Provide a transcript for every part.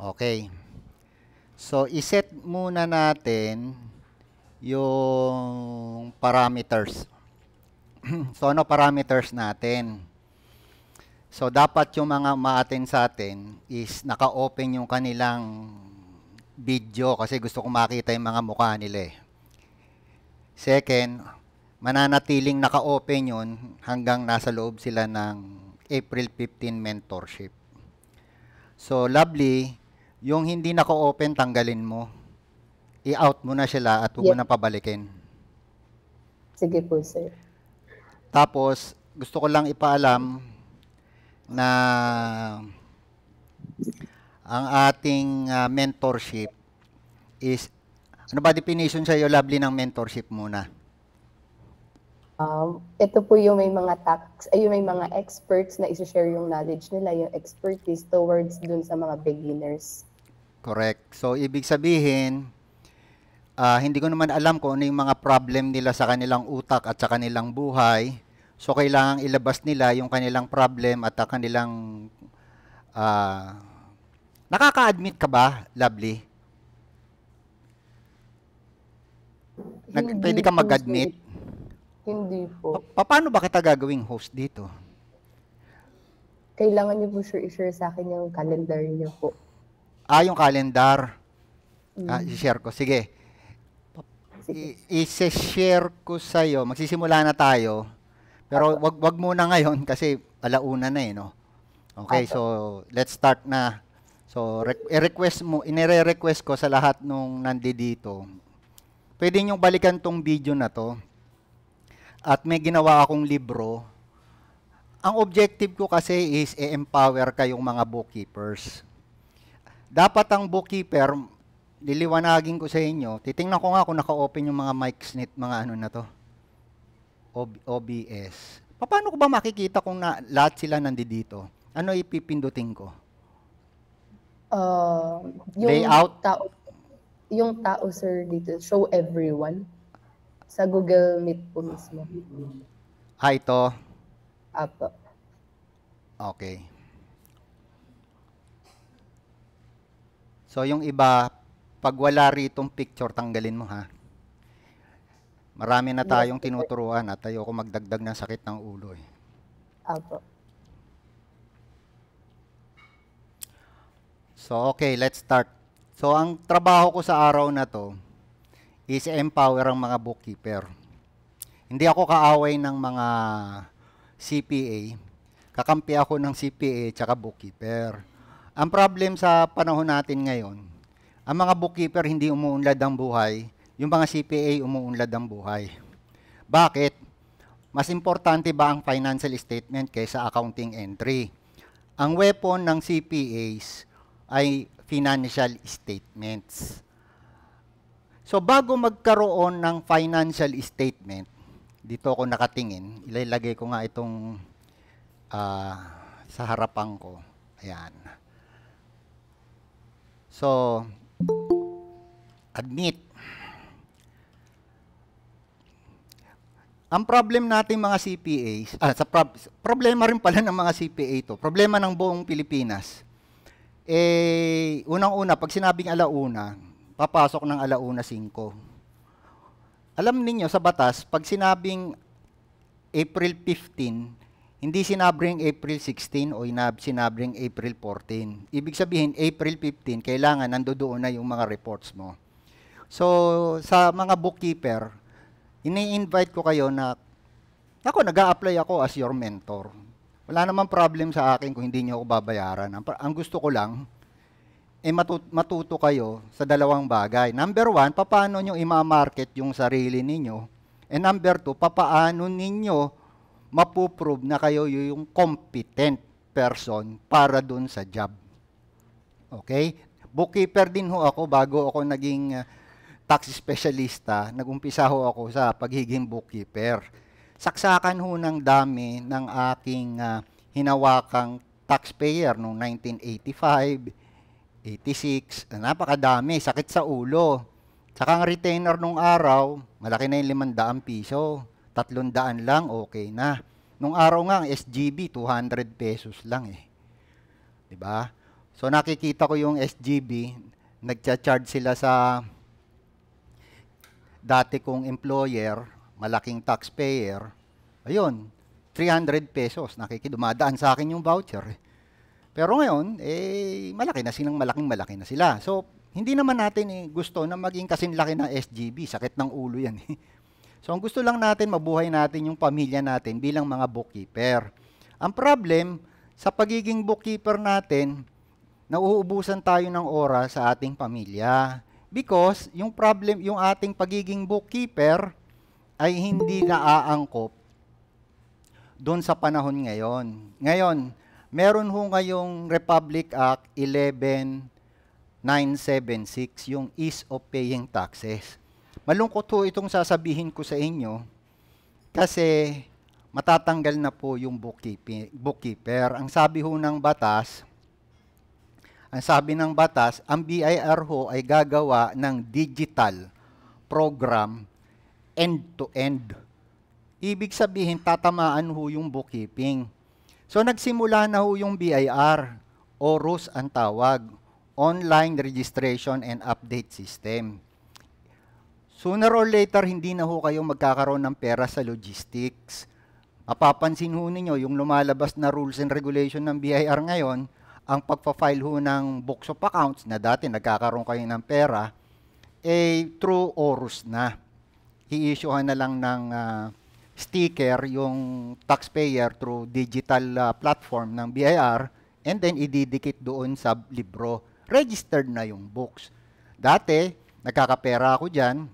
Okay. So, iset muna natin yung parameters. so, ano parameters natin? So, dapat yung mga umaatin sa atin is naka-open yung kanilang video kasi gusto kong makita yung mga mukha nila eh. Second, mananatiling naka-open yun hanggang nasa loob sila ng April 15 mentorship. So, lovely, yung hindi nako-open, tanggalin mo. I-out mo na sila at huwag yeah. mo na pabalikin. Sige po, sir. Tapos, gusto ko lang ipaalam na ang ating uh, mentorship is, ano ba definition sa'yo, lovely, ng mentorship muna? Um, ito po yung may mga tax, ay yung may mga experts na isi-share yung knowledge nila, yung expertise towards dun sa mga beginners. Correct. So, ibig sabihin, uh, hindi ko naman alam kung ano yung mga problem nila sa kanilang utak at sa kanilang buhay. So, kailangan ilabas nila yung kanilang problem at kanilang... Uh, nakaka-admit ka ba, Lovely? Nag, hindi pwede ka mag-admit? Hindi po. Pa- paano ba kita gagawing host dito? Kailangan niyo po sure sure sa akin yung calendar niyo po. Ah, yung calendar. Mm. Ah, i-share ko. Sige. I-share ko sa'yo. Magsisimula na tayo. Pero wag wag muna ngayon kasi alauna na eh, no? Okay, so let's start na. So, i-request mo, inire-request ko sa lahat nung nandito. Pwede niyong balikan tong video na to. At may ginawa akong libro. Ang objective ko kasi is e empower kayong mga bookkeepers dapat ang bookkeeper, liliwanagin ko sa inyo, titingnan ko nga kung naka-open yung mga mics nit, mga ano na to, OB, OBS. Paano ko ba makikita kung na, lahat sila nandito? Ano ipipindutin ko? Uh, yung Layout? Tao, yung tao, sir, dito, show everyone. Sa Google Meet po mismo. Ah, ito? Apo. Okay. So yung iba, pag wala ritong picture, tanggalin mo ha. Marami na tayong tinuturuan at ayoko magdagdag ng sakit ng ulo eh. Opo. So okay, let's start. So ang trabaho ko sa araw na to is empower ang mga bookkeeper. Hindi ako kaaway ng mga CPA. Kakampi ako ng CPA tsaka bookkeeper. Ang problem sa panahon natin ngayon, ang mga bookkeeper hindi umuunlad ang buhay, yung mga CPA umuunlad ang buhay. Bakit? Mas importante ba ang financial statement kaysa accounting entry? Ang weapon ng CPAs ay financial statements. So bago magkaroon ng financial statement, dito ako nakatingin, ilalagay ko nga itong uh, sa harapan ko. Ayan. So, admit. Ang problem natin mga CPAs, ah, sa prob- problema rin pala ng mga CPA to, problema ng buong Pilipinas. Eh, unang-una, pag sinabing alauna, papasok ng alauna 5. Alam ninyo sa batas, pag sinabing April 15, hindi sinabring April 16 o inab sinabring April 14. Ibig sabihin, April 15, kailangan nandoon na yung mga reports mo. So, sa mga bookkeeper, ini-invite ko kayo na, ako, nag apply ako as your mentor. Wala naman problem sa akin kung hindi niyo ako babayaran. Ang, ang gusto ko lang, eh matut- matuto kayo sa dalawang bagay. Number one, paano nyo ima-market yung sarili ninyo? And number two, papaano ninyo mapuprove na kayo yung competent person para dun sa job. Okay? Bookkeeper din ho ako bago ako naging uh, tax specialista, Nag-umpisa ho ako sa pagiging bookkeeper. Saksakan ho ng dami ng aking uh, hinawakang taxpayer noong 1985, 86, napakadami, sakit sa ulo. Saka ang retainer nung araw, malaki na yung 500 piso. 300 lang, okay na. Nung araw nga, ang SGB, 200 pesos lang eh. ba? Diba? So nakikita ko yung SGB, nagcha-charge sila sa dati kong employer, malaking taxpayer. Ayun, 300 pesos. Nakikidumadaan sa akin yung voucher. Eh. Pero ngayon, eh, malaki na silang malaking malaki na sila. So, hindi naman natin eh, gusto na maging kasing laki ng SGB. Sakit ng ulo yan. Eh. So ang gusto lang natin, mabuhay natin yung pamilya natin bilang mga bookkeeper. Ang problem, sa pagiging bookkeeper natin, nauubusan tayo ng oras sa ating pamilya. Because yung problem, yung ating pagiging bookkeeper ay hindi naaangkop doon sa panahon ngayon. Ngayon, meron ho ngayong Republic Act 11976, yung Ease of Paying Taxes. Malungkot po itong sasabihin ko sa inyo kasi matatanggal na po yung bookkeeper. Ang sabi ho ng batas, ang sabi ng batas, ang BIR ho ay gagawa ng digital program end-to-end. Ibig sabihin, tatamaan ho yung bookkeeping. So nagsimula na ho yung BIR, o RUS ang tawag, Online Registration and Update System. Sooner or later, hindi na ho kayo magkakaroon ng pera sa logistics. Mapapansin ho ninyo, yung lumalabas na rules and regulation ng BIR ngayon, ang pagpa-file ho ng books of accounts na dati nagkakaroon kayo ng pera, eh true orus na. I-issuehan na lang ng uh, sticker yung taxpayer through digital uh, platform ng BIR and then ididikit doon sa libro. Registered na yung books. Dati, nagkakapera ako dyan,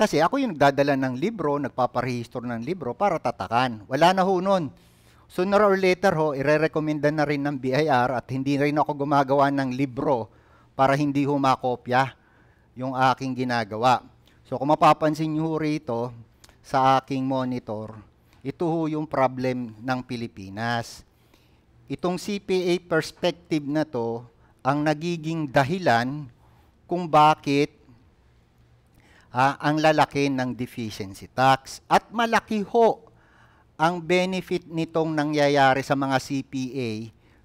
kasi ako yung nagdadala ng libro, nagpaparehistro ng libro para tatakan. Wala na ho nun. Sooner or later ho, irerekomenda na rin ng BIR at hindi rin ako gumagawa ng libro para hindi ho makopya yung aking ginagawa. So kung mapapansin nyo rito sa aking monitor, ito ho yung problem ng Pilipinas. Itong CPA perspective na to ang nagiging dahilan kung bakit uh, ang lalaki ng deficiency tax at malaki ho ang benefit nitong nangyayari sa mga CPA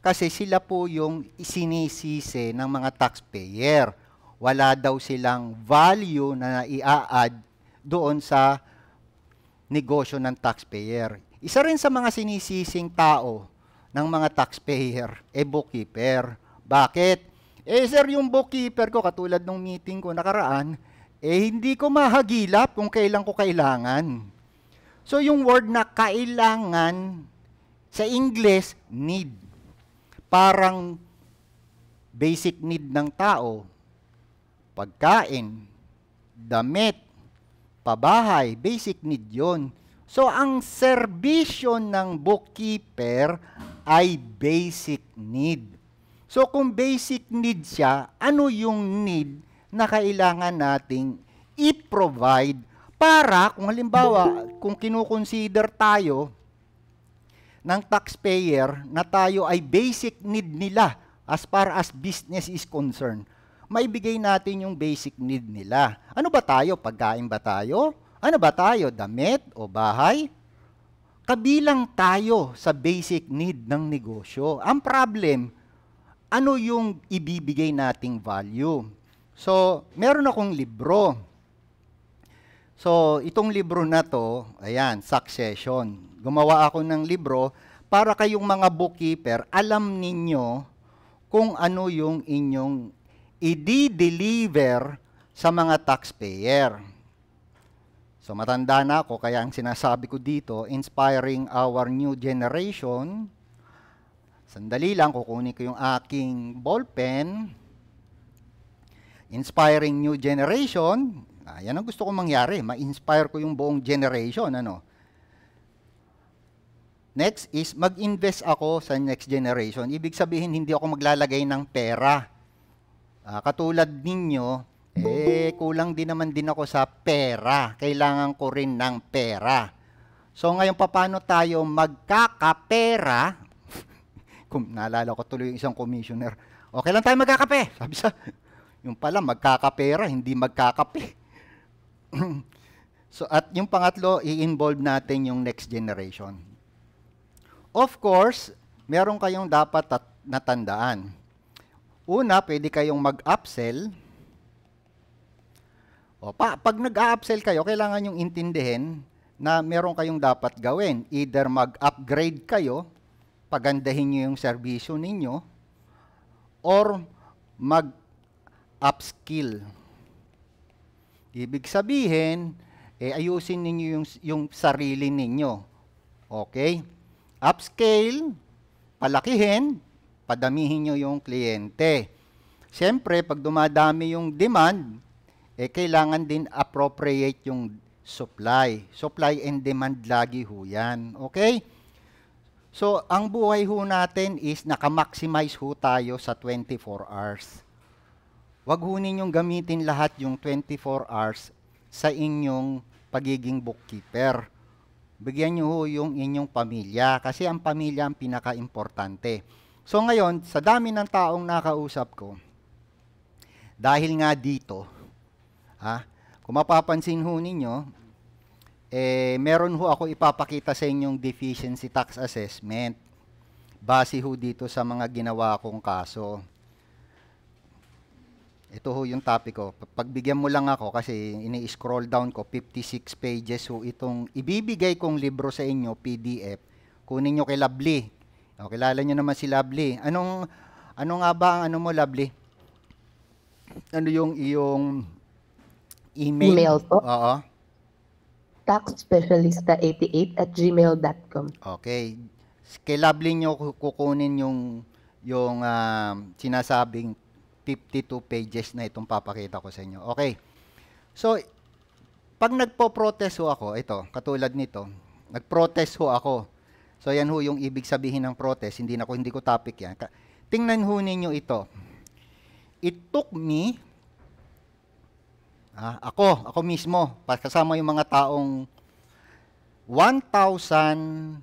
kasi sila po yung sinisisi ng mga taxpayer. Wala daw silang value na ia-add doon sa negosyo ng taxpayer. Isa rin sa mga sinisising tao ng mga taxpayer, e eh, bookkeeper. Bakit? Eh sir, yung bookkeeper ko, katulad ng meeting ko nakaraan, eh hindi ko mahagilap kung kailan ko kailangan. So yung word na kailangan sa English, need. Parang basic need ng tao. Pagkain, damit, pabahay, basic need yon. So ang serbisyo ng bookkeeper ay basic need. So kung basic need siya, ano yung need na kailangan nating i-provide para kung halimbawa, kung kinukonsider tayo ng taxpayer na tayo ay basic need nila as far as business is concerned, maibigay natin yung basic need nila. Ano ba tayo? Pagkain ba tayo? Ano ba tayo? Damit o bahay? Kabilang tayo sa basic need ng negosyo. Ang problem, ano yung ibibigay nating value? So, meron akong libro. So, itong libro na to, ayan, Succession. Gumawa ako ng libro para kayong mga bookkeeper, alam ninyo kung ano yung inyong i-deliver sa mga taxpayer. So matanda na ako, kaya ang sinasabi ko dito, inspiring our new generation. Sandali lang, kukunin ko yung aking ballpen. pen inspiring new generation, ah, yan ang gusto kong mangyari, ma-inspire ko yung buong generation, ano. Next is, mag-invest ako sa next generation. Ibig sabihin, hindi ako maglalagay ng pera. Ah, katulad ninyo, eh, kulang din naman din ako sa pera. Kailangan ko rin ng pera. So ngayon, paano tayo magkakapera? Kung naalala ko tuloy yung isang commissioner, okay lang tayo magkakape. Sabi sa, yung pala, magkakapera, hindi magkakape. so, at yung pangatlo, i-involve natin yung next generation. Of course, meron kayong dapat natandaan. Una, pwede kayong mag-upsell. O, pa, pag nag-upsell kayo, kailangan yung intindihin na meron kayong dapat gawin. Either mag-upgrade kayo, pagandahin nyo yung serbisyo ninyo, or mag upskill. Ibig sabihin, eh, ayusin ninyo yung, yung sarili ninyo. Okay? Upscale, palakihin, padamihin nyo yung kliyente. Siyempre, pag dumadami yung demand, eh, kailangan din appropriate yung supply. Supply and demand lagi ho yan. Okay? So, ang buhay ho natin is nakamaximize ho tayo sa 24 hours. Huwag ho ninyong gamitin lahat yung 24 hours sa inyong pagiging bookkeeper. Bigyan nyo ho yung inyong pamilya kasi ang pamilya ang pinaka-importante. So ngayon, sa dami ng taong nakausap ko, dahil nga dito, ha, kung mapapansin ho ninyo, eh, meron ho ako ipapakita sa inyong deficiency tax assessment base ho dito sa mga ginawa kong kaso ito ho yung topic ko. Pagbigyan mo lang ako kasi ini-scroll down ko, 56 pages ho itong ibibigay kong libro sa inyo, PDF. Kunin niyo kay Lovely. O, kilala nyo naman si Lovely. Anong, ano nga ba ang ano mo, Lovely? Ano yung iyong email? Email po? Oo. taxspecialista88 at gmail.com Okay. Kay Lovely niyo kukunin yung yung uh, sinasabing 52 pages na itong papakita ko sa inyo. Okay. So, pag nagpo-protest ho ako, ito, katulad nito, nag ho ako. So, yan ho yung ibig sabihin ng protest. Hindi na ko, hindi ko topic yan. Tingnan ho ninyo ito. It took me, ah, ako, ako mismo, kasama yung mga taong 1,093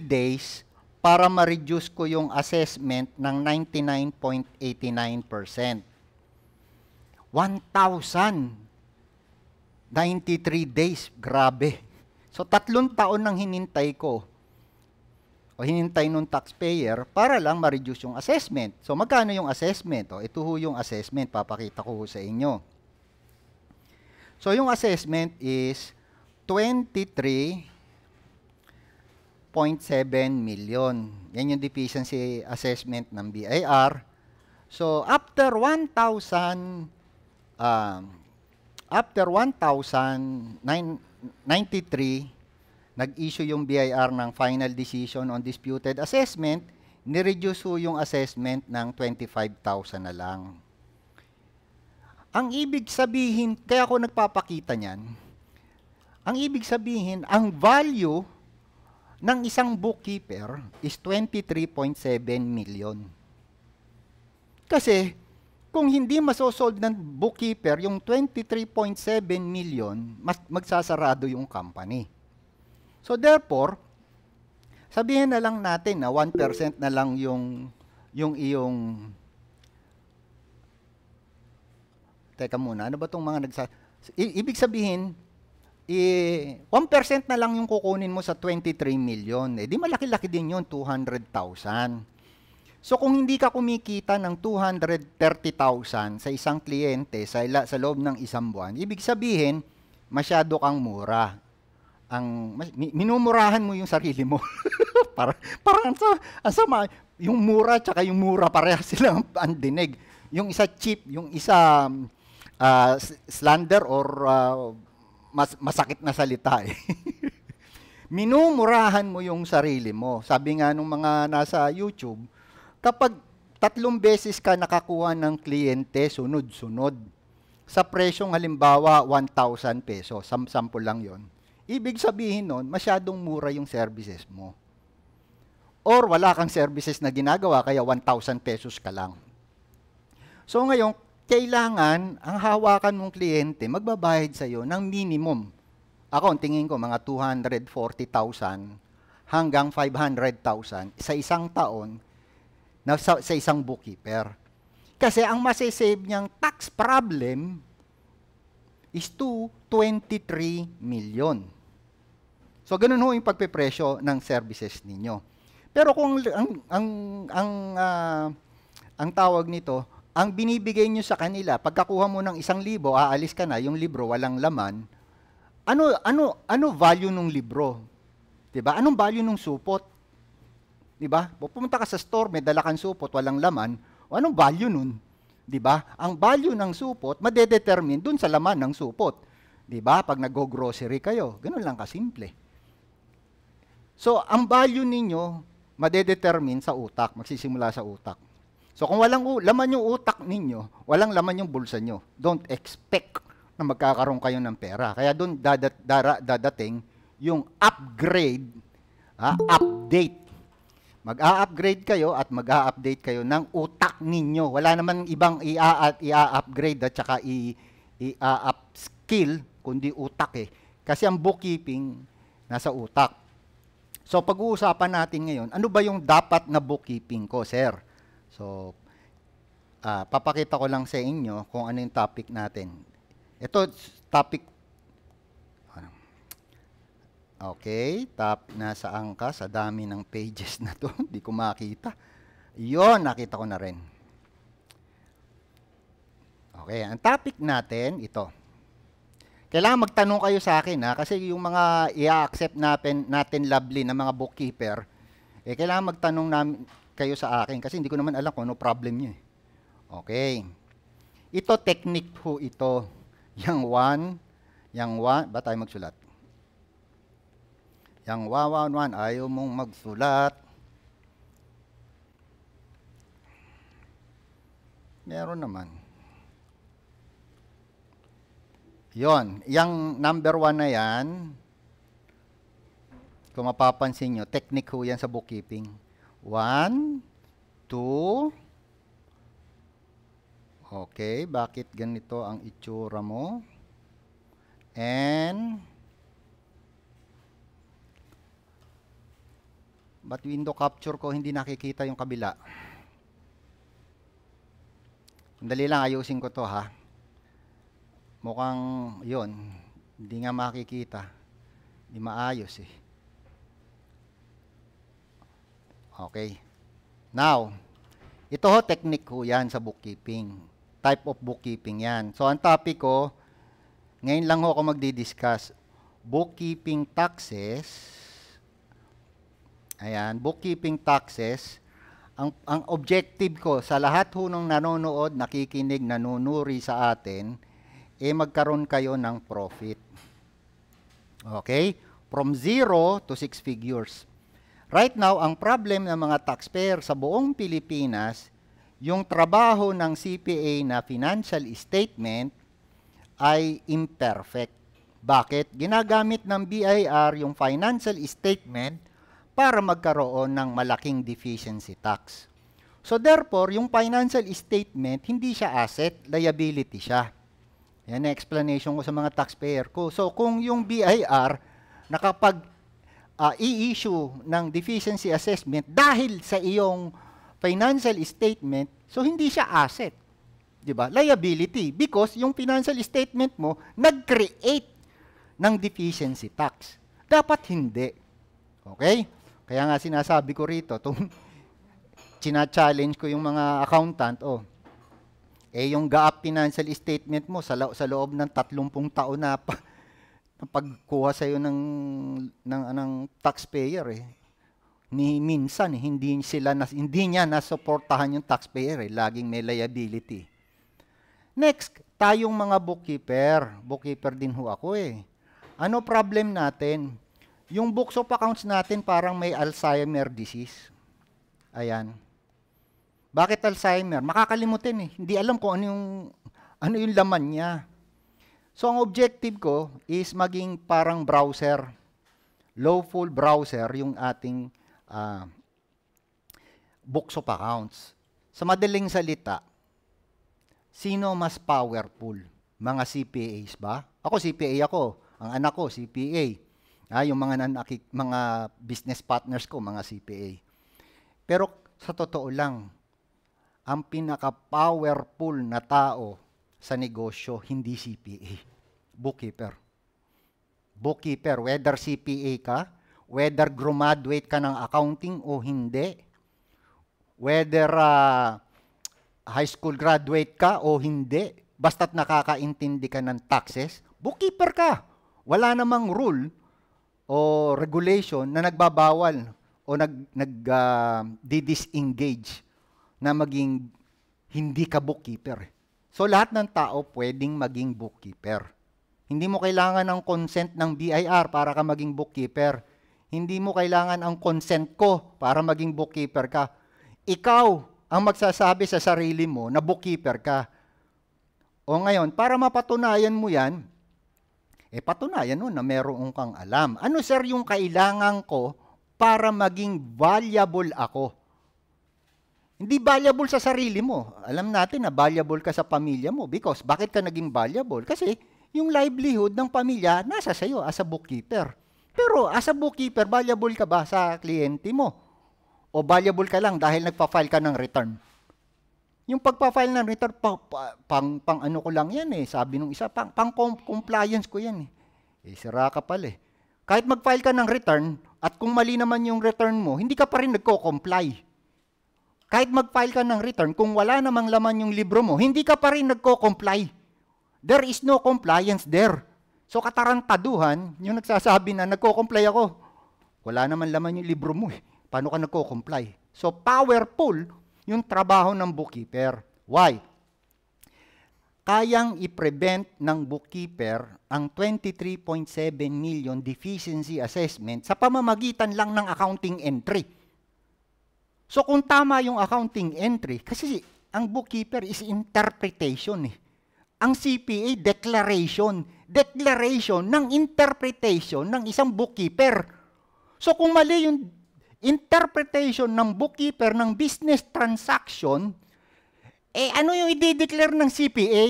days para ma-reduce ko yung assessment ng 99.89%. 1,093 days. Grabe. So, tatlong taon nang hinintay ko o hinintay nung taxpayer para lang ma-reduce yung assessment. So, magkano yung assessment? O, ito ho yung assessment. Papakita ko sa inyo. So, yung assessment is 23 million. Yan yung deficiency assessment ng BIR. So after 1,000 um, after 1,993 nag-issue yung BIR ng final decision on disputed assessment, nireduce ho yung assessment ng 25,000 na lang. Ang ibig sabihin, kaya ako nagpapakita niyan, ang ibig sabihin, ang value ng isang bookkeeper is 23.7 million. Kasi kung hindi masosold ng bookkeeper yung 23.7 million, mas magsasarado yung company. So therefore, sabihin na lang natin na 1% na lang yung yung iyong Teka muna, ano ba tong mga nagsa I- ibig sabihin eh, 1% na lang yung kukunin mo sa 23 million. Eh, di malaki-laki din yun, 200,000. So kung hindi ka kumikita ng 230,000 sa isang kliyente sa, ila, sa loob ng isang buwan, ibig sabihin, masyado kang mura. Ang, minumurahan mo yung sarili mo. para, parang sa, ang sama, yung mura tsaka yung mura, parehas sila ang dinig. Yung isa cheap, yung isa uh, slander or uh, mas, masakit na salita eh. Minumurahan mo yung sarili mo. Sabi nga nung mga nasa YouTube, kapag tatlong beses ka nakakuha ng kliyente, sunod-sunod, sa presyong halimbawa 1,000 peso, sam sample lang yon. Ibig sabihin nun, masyadong mura yung services mo. Or wala kang services na ginagawa, kaya 1,000 pesos ka lang. So ngayon, kailangan ang hawakan mong kliyente magbabayad sa iyo ng minimum. Ako, ang tingin ko, mga 240,000 hanggang 500,000 sa isang taon na sa, sa isang bookkeeper. Kasi ang masisave niyang tax problem is to 23 million. So, ganun ho yung pagpepresyo ng services ninyo. Pero kung ang, ang, ang, uh, ang tawag nito, ang binibigay nyo sa kanila, pagkakuha mo ng isang libo, aalis ka na, yung libro walang laman, ano, ano, ano value ng libro? Diba? Anong value ng supot? Diba? Pupunta ka sa store, may dala supot, walang laman, o anong value nun? Diba? Ang value ng supot, madedetermine dun sa laman ng supot. Diba? Pag nag-grocery kayo, ganun lang kasimple. So, ang value ninyo, madedetermine sa utak, magsisimula sa utak. So kung walang laman yung utak ninyo, walang laman yung bulsa nyo. Don't expect na magkakaroon kayo ng pera. Kaya doon dadat, dara, dadating yung upgrade, ha, update. Mag-a-upgrade kayo at mag-a-update kayo ng utak ninyo. Wala naman ibang i-upgrade at saka i-upskill, kundi utak eh. Kasi ang bookkeeping nasa utak. So pag-uusapan natin ngayon, ano ba yung dapat na bookkeeping ko, sir? So, uh, papakita ko lang sa inyo kung ano yung topic natin. Ito, topic Okay, top nasa angka sa dami ng pages na to, hindi ko makita. 'Yon, nakita ko na rin. Okay, ang topic natin ito. Kailangan magtanong kayo sa akin ha kasi yung mga i-accept natin natin lovely na mga bookkeeper, eh kailangan magtanong namin kayo sa akin kasi hindi ko naman alam kung ano problem niyo. Eh. Okay. Ito technique po ito. Yang one, yang one, ba tayo magsulat? Yang wawan one, ayaw mong magsulat. Meron naman. Yon, yang number one na yan, kung mapapansin nyo, technique ho yan sa bookkeeping. 1, 2, okay, bakit ganito ang itsura mo? And, but window capture ko hindi nakikita yung kabila? Sandali lang, ayusin ko to ha. Mukhang, yon hindi nga makikita. Hindi maayos eh. Okay. Now, ito ho, technique ho yan sa bookkeeping. Type of bookkeeping yan. So, ang topic ko, ngayon lang ho ako magdi-discuss, bookkeeping taxes. Ayan, bookkeeping taxes. Ang, ang objective ko sa lahat ho nung nanonood, nakikinig, nanunuri sa atin, eh magkaroon kayo ng profit. Okay? From zero to six figures. Right now, ang problem ng mga taxpayer sa buong Pilipinas, yung trabaho ng CPA na financial statement ay imperfect. Bakit? Ginagamit ng BIR yung financial statement para magkaroon ng malaking deficiency tax. So therefore, yung financial statement, hindi siya asset, liability siya. Yan ang explanation ko sa mga taxpayer ko. So kung yung BIR nakapag uh, i-issue ng deficiency assessment dahil sa iyong financial statement, so hindi siya asset. 'Di ba? Liability because yung financial statement mo nag-create ng deficiency tax. Dapat hindi. Okay? Kaya nga sinasabi ko rito, tung china-challenge ko yung mga accountant, oh, eh yung GAAP financial statement mo sa, lo- sa loob ng 30 taon na pa- pagkuha sa iyo ng ng anong taxpayer eh. Ni minsan eh, hindi sila nas, hindi niya nasuportahan yung taxpayer eh, laging may liability. Next, tayong mga bookkeeper, bookkeeper din ho ako eh. Ano problem natin? Yung books of accounts natin parang may Alzheimer disease. Ayan. Bakit Alzheimer? Makakalimutin eh. Hindi alam ko ano yung ano yung laman niya. So ang objective ko is maging parang browser, lawful browser yung ating uh, books of accounts. Sa madaling salita, sino mas powerful? Mga CPAs ba? Ako CPA ako, ang anak ko CPA. Ah, yung mga nanakik, mga business partners ko, mga CPA. Pero sa totoo lang, ang pinaka-powerful na tao sa negosyo, hindi CPA bookkeeper. Bookkeeper, whether CPA ka, whether graduate ka ng accounting o hindi, whether uh, high school graduate ka o hindi, basta't nakakaintindi ka ng taxes, bookkeeper ka. Wala namang rule o regulation na nagbabawal o nag, nag uh, di-disengage na maging hindi ka bookkeeper. So lahat ng tao pwedeng maging bookkeeper. Hindi mo kailangan ang consent ng BIR para ka maging bookkeeper. Hindi mo kailangan ang consent ko para maging bookkeeper ka. Ikaw ang magsasabi sa sarili mo na bookkeeper ka. O ngayon, para mapatunayan mo yan, eh patunayan mo na meron kang alam. Ano sir yung kailangan ko para maging valuable ako? Hindi valuable sa sarili mo. Alam natin na valuable ka sa pamilya mo because bakit ka naging valuable? Kasi yung livelihood ng pamilya nasa sa'yo as a bookkeeper. Pero as a bookkeeper, valuable ka ba sa kliyente mo? O valuable ka lang dahil nagpa-file ka ng return? Yung pagpa-file ng return, pa, pa, pang, pang ano ko lang yan eh. Sabi nung isa, pang, pang compliance ko yan eh. Eh, sira ka pala eh. Kahit mag-file ka ng return, at kung mali naman yung return mo, hindi ka pa rin nagko-comply. Kahit mag-file ka ng return, kung wala namang laman yung libro mo, hindi ka pa rin nagko-comply. There is no compliance there. So katarantaduhan, yung nagsasabi na nagko-comply ako. Wala naman laman yung libro mo eh. Paano ka nagko-comply? So powerful yung trabaho ng bookkeeper. Why? Kayang i-prevent ng bookkeeper ang 23.7 million deficiency assessment sa pamamagitan lang ng accounting entry. So kung tama yung accounting entry, kasi ang bookkeeper is interpretation eh ang CPA declaration. Declaration ng interpretation ng isang bookkeeper. So kung mali yung interpretation ng bookkeeper ng business transaction, eh ano yung i-declare ng CPA?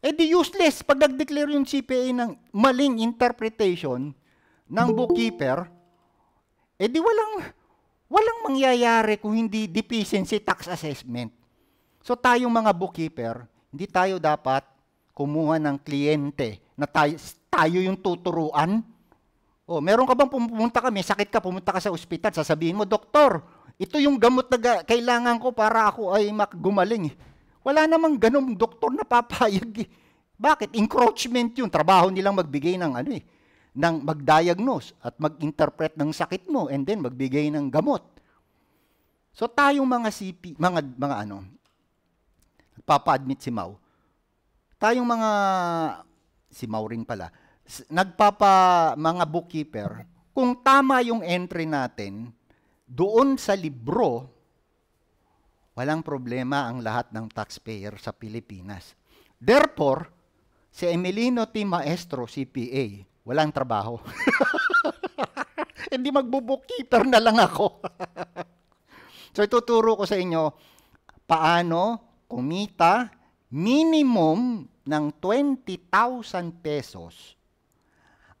Eh di useless pag nag-declare yung CPA ng maling interpretation ng bookkeeper, eh di walang, walang mangyayari kung hindi deficiency tax assessment. So tayong mga bookkeeper, hindi tayo dapat kumuha ng kliyente na tayo, tayo yung tuturuan. O, oh, meron ka bang pumunta ka, may sakit ka, pumunta ka sa ospital, sasabihin mo, Doktor, ito yung gamot na kailangan ko para ako ay gumaling. Wala namang ganong doktor na papayag. Eh. Bakit? Encroachment yun. Trabaho nilang magbigay ng ano eh, ng mag-diagnose at mag-interpret ng sakit mo and then magbigay ng gamot. So tayong mga CP, mga mga ano, Papa-admit si Mau. Tayong mga, si Mau ring pala, nagpapa mga bookkeeper, kung tama yung entry natin, doon sa libro, walang problema ang lahat ng taxpayer sa Pilipinas. Therefore, si Emilino T. Maestro, CPA, walang trabaho. Hindi magbo-bookkeeper na lang ako. so ituturo ko sa inyo paano kumita minimum ng 20,000 pesos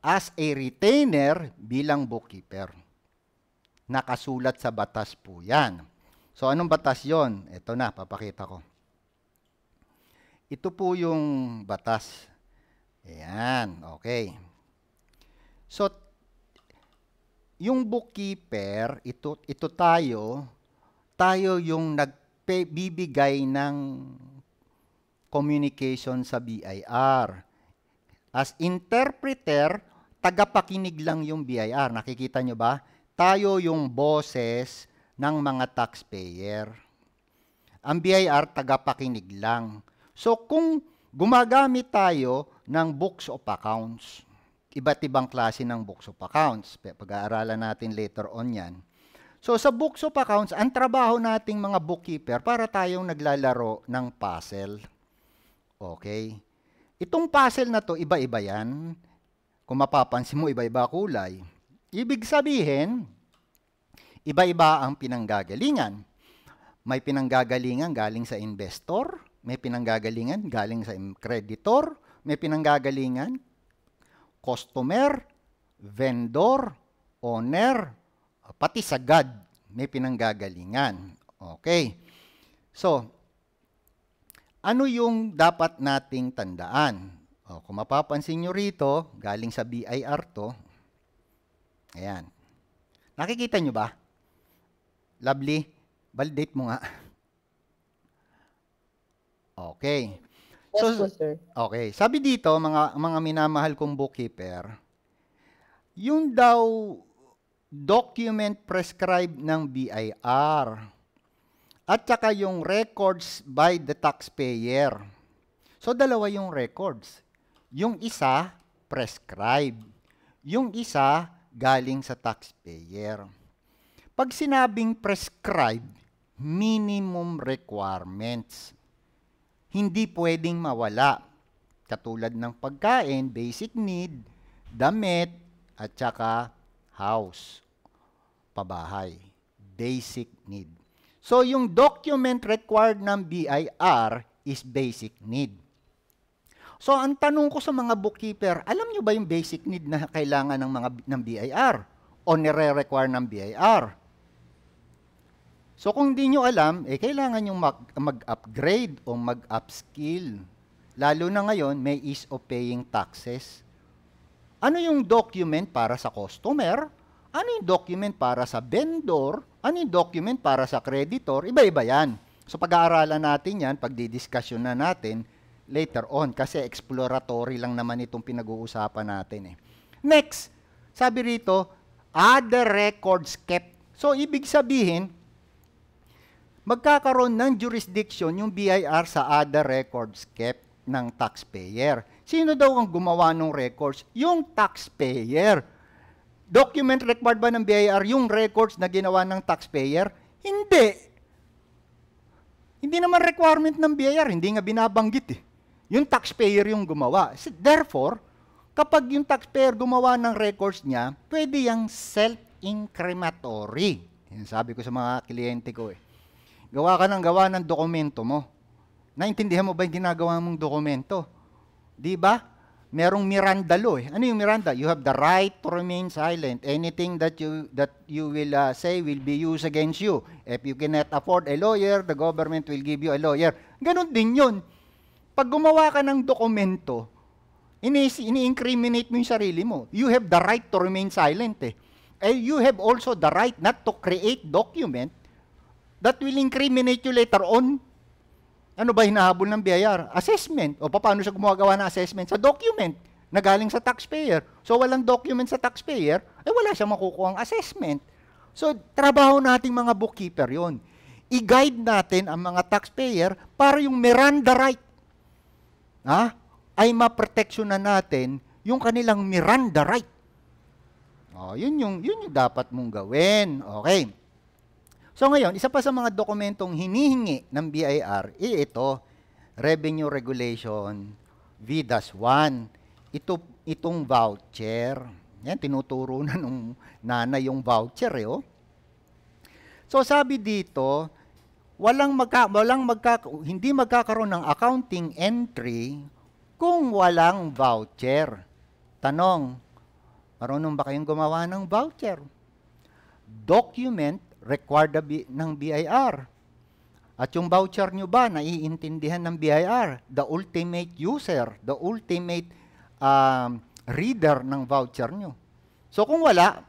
as a retainer bilang bookkeeper. Nakasulat sa batas po yan. So anong batas yon? Ito na, papakita ko. Ito po yung batas. Ayan, okay. So, yung bookkeeper, ito, ito tayo, tayo yung nag bibigay ng communication sa BIR. As interpreter, tagapakinig lang yung BIR. Nakikita nyo ba? Tayo yung boses ng mga taxpayer. Ang BIR, tagapakinig lang. So kung gumagamit tayo ng books of accounts, iba't ibang klase ng books of accounts, pag-aaralan natin later on yan, So sa books of accounts, ang trabaho nating mga bookkeeper para tayong naglalaro ng puzzle. Okay? Itong puzzle na to, iba-iba yan. Kung mapapansin mo, iba-iba kulay. Ibig sabihin, iba-iba ang pinanggagalingan. May pinanggagalingan galing sa investor, may pinanggagalingan galing sa creditor, may pinanggagalingan customer, vendor, owner, Ah, pati sa God, may pinanggagalingan. Okay. So, ano yung dapat nating tandaan? O, oh, kung mapapansin nyo rito, galing sa BIR to, ayan. Nakikita nyo ba? Lovely, validate mo nga. Okay. So, yes, sir. Okay. Sabi dito, mga, mga minamahal kong bookkeeper, yung daw document prescribed ng BIR at saka yung records by the taxpayer. So dalawa yung records. Yung isa prescribed, yung isa galing sa taxpayer. Pag sinabing prescribed, minimum requirements. Hindi pwedeng mawala. Katulad ng pagkain, basic need, damit, at saka house pabahay. Basic need. So, yung document required ng BIR is basic need. So, ang tanong ko sa mga bookkeeper, alam nyo ba yung basic need na kailangan ng, mga, ng BIR? O nire-require ng BIR? So, kung hindi nyo alam, eh, kailangan nyo mag, mag-upgrade o mag-upskill. Lalo na ngayon, may ease of paying taxes. Ano yung document para sa customer? ano yung document para sa vendor, ano yung document para sa creditor, iba-iba yan. So pag-aaralan natin yan, pagdidiscussion na natin later on kasi exploratory lang naman itong pinag-uusapan natin. Eh. Next, sabi rito, other records kept. So ibig sabihin, magkakaroon ng jurisdiction yung BIR sa other records kept ng taxpayer. Sino daw ang gumawa ng records? Yung taxpayer document required ba ng BIR yung records na ginawa ng taxpayer? Hindi. Hindi naman requirement ng BIR, hindi nga binabanggit eh. Yung taxpayer yung gumawa. Therefore, kapag yung taxpayer gumawa ng records niya, pwede yung self-incrematory. Yan sabi ko sa mga kliyente ko eh. Gawa ka ng gawa ng dokumento mo. Naintindihan mo ba yung ginagawa mong dokumento? Di ba? merong Miranda law eh. Ano yung Miranda? You have the right to remain silent. Anything that you that you will uh, say will be used against you. If you cannot afford a lawyer, the government will give you a lawyer. Ganon din yun. Pag gumawa ka ng dokumento, ini-incriminate mo yung sarili mo. You have the right to remain silent eh. And you have also the right not to create document that will incriminate you later on ano ba hinahabol ng BIR? Assessment. O paano siya gumagawa ng assessment? Sa document na galing sa taxpayer. So walang document sa taxpayer, eh wala siya makukuha ang assessment. So trabaho nating mga bookkeeper yon. I-guide natin ang mga taxpayer para yung Miranda right ha, ay maproteksyonan natin yung kanilang Miranda right. Oh, yun yung yun yung dapat mong gawin. Okay. So ngayon, isa pa sa mga dokumentong hinihingi ng BIR, eh ito, Revenue Regulation V-1. Ito, itong voucher. Yan, tinuturo na nung nanay yung voucher. Eh, oh. So sabi dito, walang magka, walang magka, hindi magkakaroon ng accounting entry kung walang voucher. Tanong, marunong ba kayong gumawa ng voucher? Document required ng BIR? At yung voucher nyo ba, naiintindihan ng BIR? The ultimate user, the ultimate um, reader ng voucher nyo. So kung wala,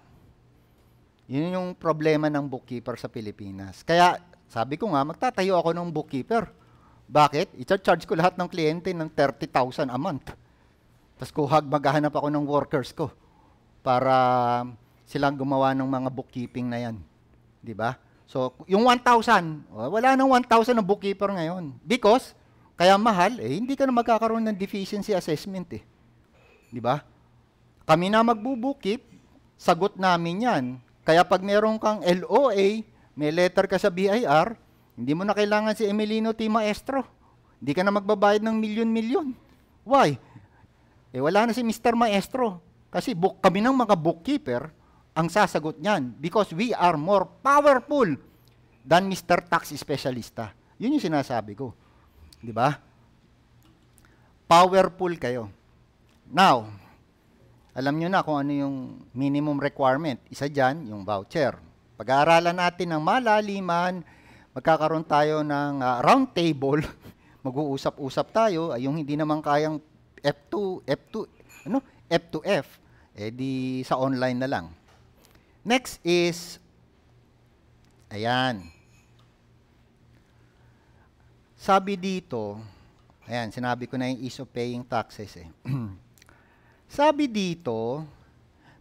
yun yung problema ng bookkeeper sa Pilipinas. Kaya sabi ko nga, magtatayo ako ng bookkeeper. Bakit? Icha-charge ko lahat ng kliyente ng 30,000 a month. Tapos kuhag maghahanap ako ng workers ko para silang gumawa ng mga bookkeeping na yan. Di ba? So, yung 1,000, wala nang 1,000 na bookkeeper ngayon. Because, kaya mahal, eh, hindi ka na magkakaroon ng deficiency assessment eh. Di ba? Kami na magbubukip, sagot namin yan. Kaya pag meron kang LOA, may letter ka sa BIR, hindi mo na kailangan si Emilino T. Maestro. Hindi ka na magbabayad ng milyon-milyon. Why? Eh wala na si Mr. Maestro. Kasi book, kami ng mga bookkeeper, ang sasagot niyan because we are more powerful than Mr. Tax Specialista. Yun yung sinasabi ko. Di ba? Powerful kayo. Now, alam nyo na kung ano yung minimum requirement. Isa dyan, yung voucher. Pag-aaralan natin ng malaliman, magkakaroon tayo ng uh, round table, mag-uusap-usap tayo, ay yung hindi naman kayang F2, F2, ano? F2F, eh di sa online na lang. Next is, ayan. Sabi dito, ayan, sinabi ko na yung ease of paying taxes eh. Sabi dito,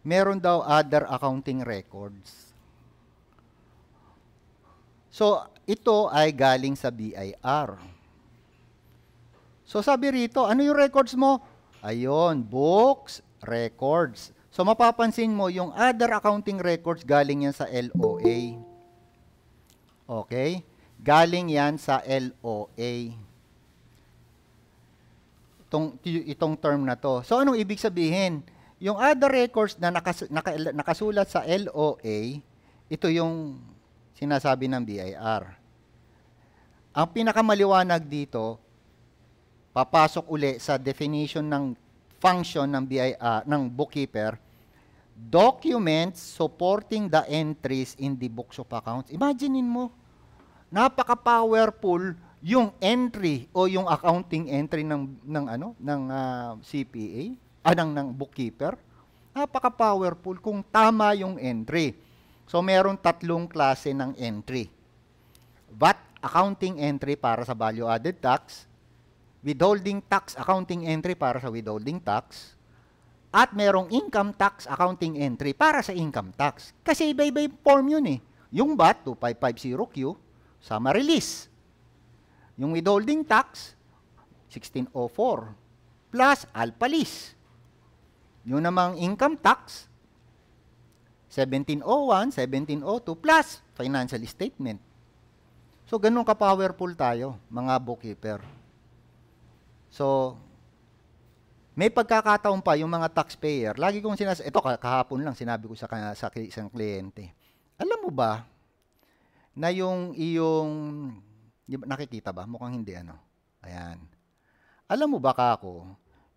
meron daw other accounting records. So, ito ay galing sa BIR. So, sabi rito, ano yung records mo? Ayon, books, records. So mapapansin mo, yung other accounting records galing yan sa LOA. Okay? Galing yan sa LOA. Itong, itong term na to. So anong ibig sabihin? Yung other records na nakas, naka, nakasulat sa LOA, ito yung sinasabi ng BIR. Ang pinakamaliwanag dito, papasok uli sa definition ng function ng, BI, uh, ah, ng bookkeeper, documents supporting the entries in the books of accounts. Imaginein mo, napaka-powerful yung entry o yung accounting entry ng ng ano ng uh, ah, CPA, ah, ng, ng bookkeeper. Napaka-powerful kung tama yung entry. So meron tatlong klase ng entry. VAT accounting entry para sa value added tax, withholding tax accounting entry para sa withholding tax, at merong income tax accounting entry para sa income tax. Kasi iba-iba yung form yun eh. Yung BAT 2550Q, sama release. Yung withholding tax, 1604 plus alpalis. Yung namang income tax, 1701, 1702 plus financial statement. So ganun ka-powerful tayo, mga bookkeeper. So, may pagkakataon pa yung mga taxpayer. Lagi kong sinas ito kahapon lang sinabi ko sa, sa isang kliyente. Alam mo ba na yung iyong nakikita ba? Mukhang hindi ano. Ayan. Alam mo ba ka ako,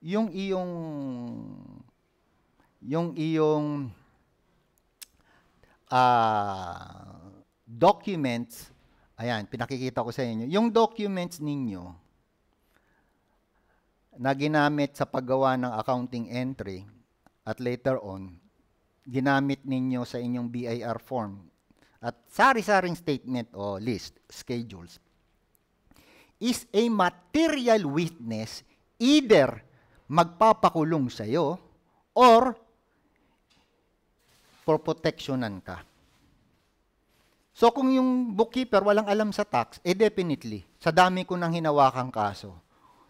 yung iyong yung iyong uh, documents, ayan, pinakikita ko sa inyo, yung documents ninyo, na ginamit sa paggawa ng accounting entry at later on, ginamit ninyo sa inyong BIR form at sari-saring statement o list, schedules, is a material witness either magpapakulong sa iyo or proproteksyonan ka. So kung yung bookkeeper walang alam sa tax, eh definitely, sa dami ko nang hinawakang kaso,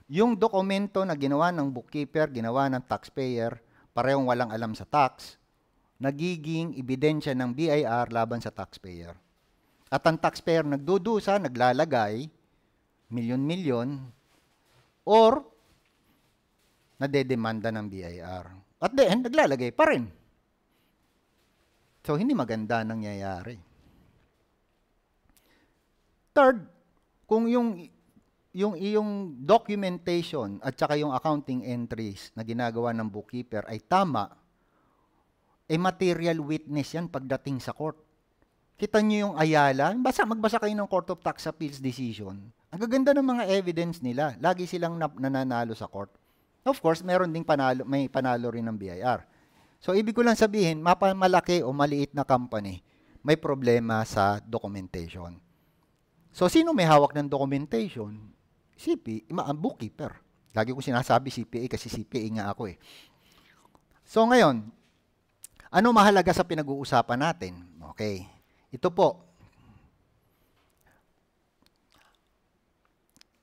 yung dokumento na ginawa ng bookkeeper, ginawa ng taxpayer, parehong walang alam sa tax, nagiging ebidensya ng BIR laban sa taxpayer. At ang taxpayer nagdudusa, naglalagay, milyon-milyon, or nadedemanda ng BIR. At the end, naglalagay pa rin. So, hindi maganda nangyayari. Third, kung yung yung iyong documentation at saka yung accounting entries na ginagawa ng bookkeeper ay tama, eh material witness yan pagdating sa court. Kita nyo yung Ayala, basta magbasa kayo ng Court of Tax Appeals decision. Ang gaganda ng mga evidence nila, lagi silang na- nananalo sa court. Of course, meron ding panalo, may panalo rin ng BIR. So ibig ko lang sabihin, malaki o maliit na company, may problema sa documentation. So sino may hawak ng documentation? CP, ima, ang ah, bookkeeper. Lagi ko sinasabi CPA kasi CPA nga ako eh. So ngayon, ano mahalaga sa pinag-uusapan natin? Okay. Ito po.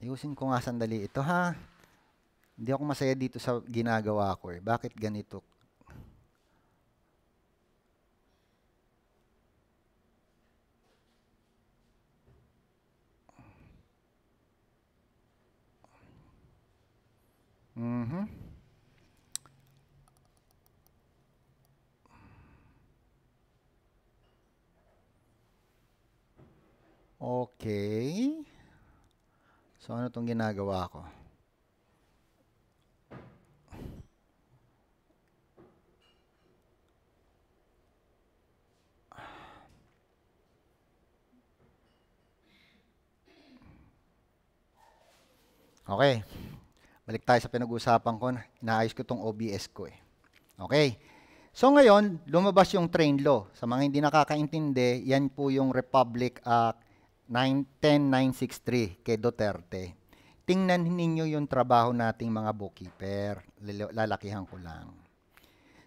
Ayusin ko nga sandali ito ha. Hindi ako masaya dito sa ginagawa ko eh. Bakit ganito Mm-hmm. Okay. So, ano itong ginagawa ko? Okay. Balik tayo sa pinag-uusapan ko. Inaayos ko tong OBS ko eh. Okay. So ngayon, lumabas yung train law. Sa mga hindi nakakaintindi, yan po yung Republic Act 910963 kay Duterte. Tingnan ninyo yung trabaho nating mga bookkeeper. Lalakihan ko lang.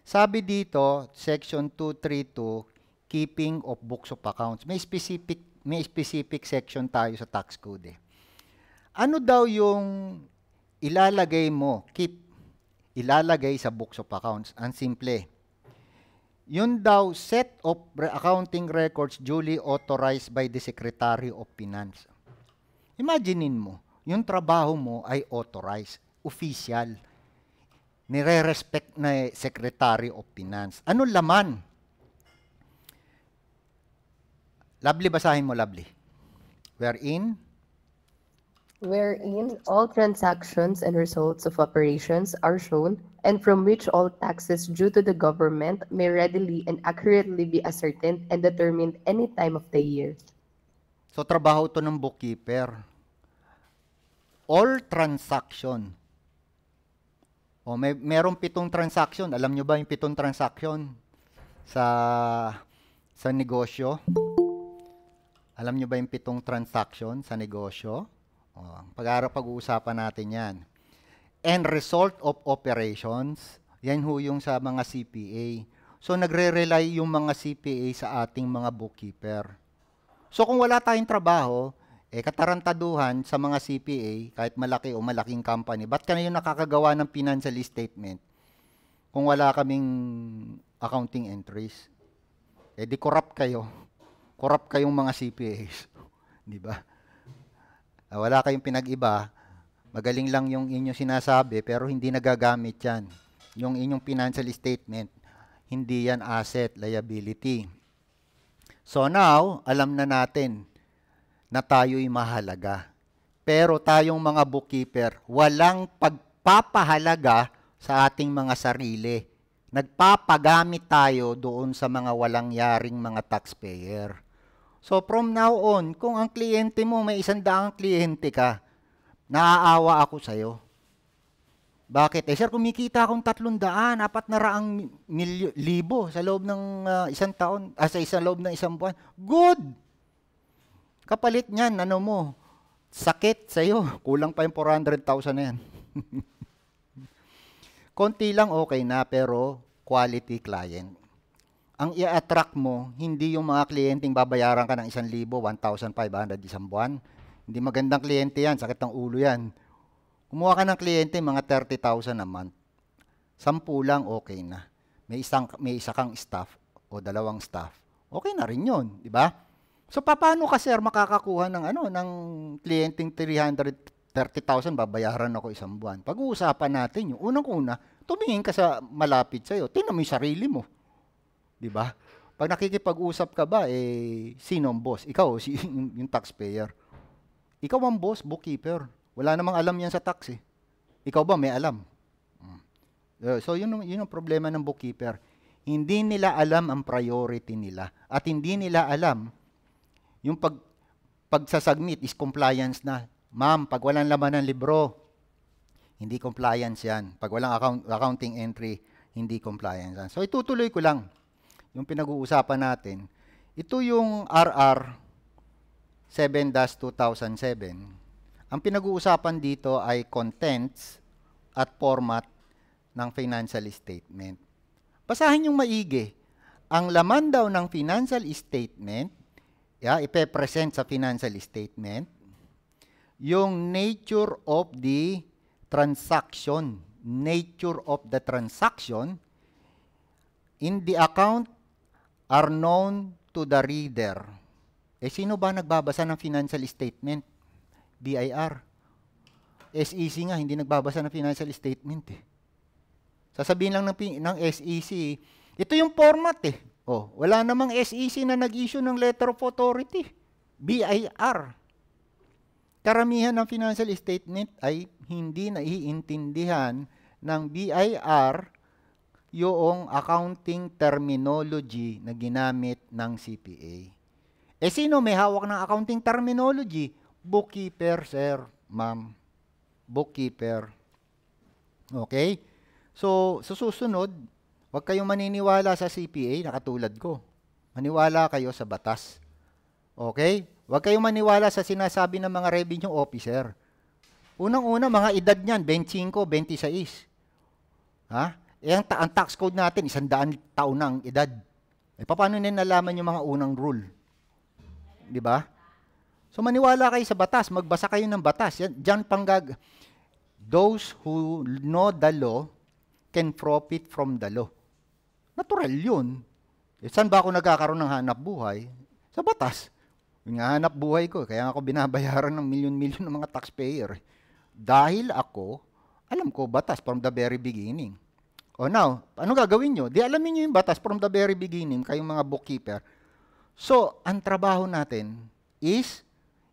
Sabi dito, section 232, keeping of books of accounts. May specific may specific section tayo sa tax code. Eh. Ano daw yung ilalagay mo, keep, ilalagay sa books of accounts. Ang simple. Yun daw set of accounting records duly authorized by the Secretary of Finance. Imaginin mo, yung trabaho mo ay authorized, official, nire-respect na eh, Secretary of Finance. Ano laman? Lovely, basahin mo, lovely. Wherein, wherein all transactions and results of operations are shown, and from which all taxes due to the government may readily and accurately be ascertained and determined any time of the year. So, trabaho to ng bookkeeper. All transaction. O, may, merong pitong transaction. Alam niyo ba yung pitong transaction sa, sa negosyo? Alam niyo ba yung pitong transaction sa negosyo? Oh, pag-araw pag-uusapan natin yan. And result of operations, yan ho yung sa mga CPA. So nagre-rely yung mga CPA sa ating mga bookkeeper. So kung wala tayong trabaho, eh katarantaduhan sa mga CPA, kahit malaki o malaking company, ba't ka yung nakakagawa ng financial statement kung wala kaming accounting entries? Eh di corrupt kayo. Corrupt kayong mga CPAs. di ba? Ah, wala kayong pinag-iba, magaling lang yung inyong sinasabi pero hindi nagagamit yan. Yung inyong financial statement, hindi yan asset, liability. So now, alam na natin na tayo'y mahalaga. Pero tayong mga bookkeeper, walang pagpapahalaga sa ating mga sarili. Nagpapagamit tayo doon sa mga walang yaring mga taxpayer. So from now on, kung ang kliyente mo, may isang daang kliyente ka, naaawa ako sa iyo. Bakit? Eh, sir, kumikita akong tatlong daan, apat na raang milyo, libo sa loob ng uh, isang taon, ah, sa isang loob ng isang buwan. Good! Kapalit niyan, ano mo, sakit sa iyo. Kulang pa yung 400,000 na yan. Konti lang okay na, pero quality client ang i-attract mo, hindi yung mga kliyenteng babayaran ka ng 1,000, 1,500 isang buwan. Hindi magandang kliyente yan, sakit ng ulo yan. Kumuha ka ng kliyente, mga 30,000 a month. Sampu lang, okay na. May, isang, may isa kang staff o dalawang staff. Okay na rin yun, di ba? So, paano ka, sir, makakakuha ng, ano, ng kliyenteng 330,000, babayaran ako isang buwan? Pag-uusapan natin yung unang-una, tumingin ka sa malapit sa'yo, tingnan mo yung sarili mo 'Di ba? Pag nakikipag-usap ka ba, eh, sino ang boss? Ikaw, si, yung, taxpayer. Ikaw ang boss, bookkeeper. Wala namang alam yan sa tax eh. Ikaw ba may alam? Hmm. Eh, so, yun, yun ang problema ng bookkeeper. Hindi nila alam ang priority nila. At hindi nila alam yung pag, pagsasagmit is compliance na. Ma'am, pag walang laman ng libro, hindi compliance yan. Pag walang account, accounting entry, hindi compliance yan. So, itutuloy ko lang yung pinag-uusapan natin, ito yung RR 7-2007. Ang pinag-uusapan dito ay contents at format ng financial statement. Basahin yung maigi. Ang laman daw ng financial statement, ya, ipepresent sa financial statement, yung nature of the transaction, nature of the transaction in the account are known to the reader. Eh, sino ba nagbabasa ng financial statement? BIR. Eh, SEC nga, hindi nagbabasa ng financial statement eh. Sasabihin lang ng, ng SEC, eh, ito yung format eh. Oh, wala namang SEC na nag-issue ng letter of authority. BIR. Karamihan ng financial statement ay hindi naiintindihan ng BIR yung accounting terminology na ginamit ng CPA. Eh sino may hawak ng accounting terminology? Bookkeeper, sir, ma'am. Bookkeeper. Okay? So, susunod, huwag kayong maniniwala sa CPA na katulad ko. Maniwala kayo sa batas. Okay? Huwag kayong maniwala sa sinasabi ng mga revenue officer. Unang-una, mga edad niyan, 25, 26. Ha? Eh, ang, ta- ang tax code natin, isang daan taon na ang edad. Eh, paano nila nalaman yung mga unang rule? Di ba? So, maniwala kayo sa batas. Magbasa kayo ng batas. Yan, dyan panggag, those who know the law can profit from the law. Natural yun. Eh, saan ba ako nagkakaroon ng hanap buhay? Sa batas. Yung hanap buhay ko, kaya ako binabayaran ng milyon-milyon ng mga taxpayer. Dahil ako, alam ko batas from the very beginning. Oh now, ano gagawin nyo? Di alamin nyo yung batas from the very beginning, kayong mga bookkeeper. So, ang trabaho natin is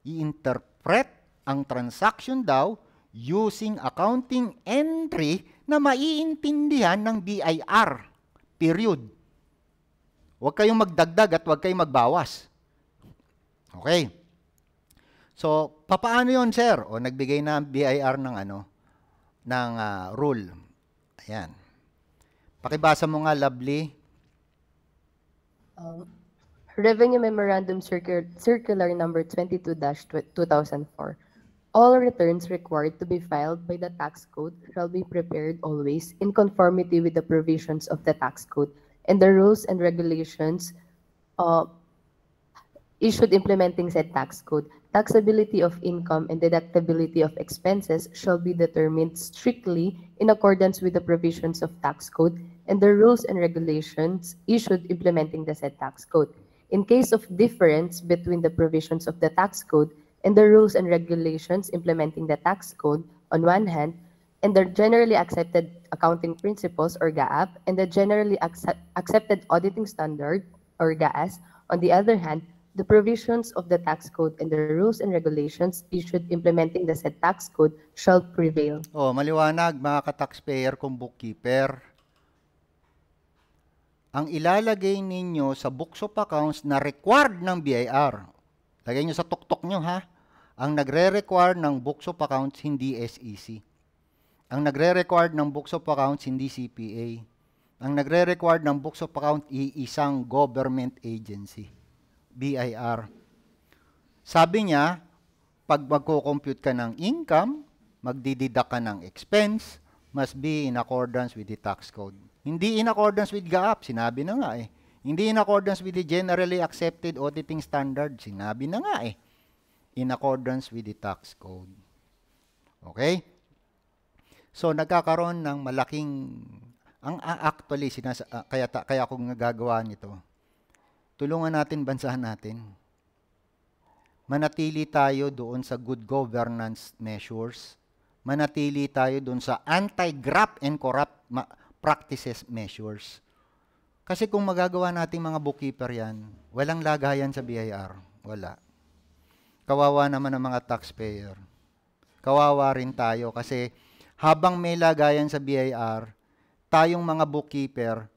i-interpret ang transaction daw using accounting entry na maiintindihan ng BIR. Period. Huwag kayong magdagdag at huwag kayong magbawas. Okay. So, papaano yon sir? O nagbigay na ang BIR ng ano? ng uh, rule. Ayan. Pakibasa mo nga, lovely. Um, Revenue Memorandum Circular, Circular Number 22-2004. All returns required to be filed by the tax code shall be prepared always in conformity with the provisions of the tax code and the rules and regulations uh, issued implementing said tax code, taxability of income and deductibility of expenses shall be determined strictly in accordance with the provisions of tax code and the rules and regulations issued implementing the said tax code. In case of difference between the provisions of the tax code and the rules and regulations implementing the tax code on one hand, and the generally accepted accounting principles or GAAP and the generally accept accepted auditing standard or GAAS on the other hand, the provisions of the tax code and the rules and regulations issued implementing the said tax code shall prevail. Oh, maliwanag mga ka-taxpayer kung bookkeeper. Ang ilalagay ninyo sa books of accounts na required ng BIR. Lagay nyo sa tuktok nyo ha. Ang nagre-require ng books of accounts hindi SEC. Ang nagre-require ng books of accounts hindi CPA. Ang nagre-require ng books of account iisang government agency. BIR. Sabi niya, pag magko-compute ka ng income, magdididak ka ng expense, must be in accordance with the tax code. Hindi in accordance with GAAP, sinabi na nga eh. Hindi in accordance with the generally accepted auditing standard, sinabi na nga eh. In accordance with the tax code. Okay? So nagkakaroon ng malaking ang actually sinasa, kaya kaya ko gagawa nito Tulungan natin bansahan natin. Manatili tayo doon sa good governance measures. Manatili tayo doon sa anti-graft and corrupt practices measures. Kasi kung magagawa nating mga bookkeeper yan, walang lagayan sa BIR. Wala. Kawawa naman ang mga taxpayer. Kawawa rin tayo kasi habang may lagayan sa BIR, tayong mga bookkeeper,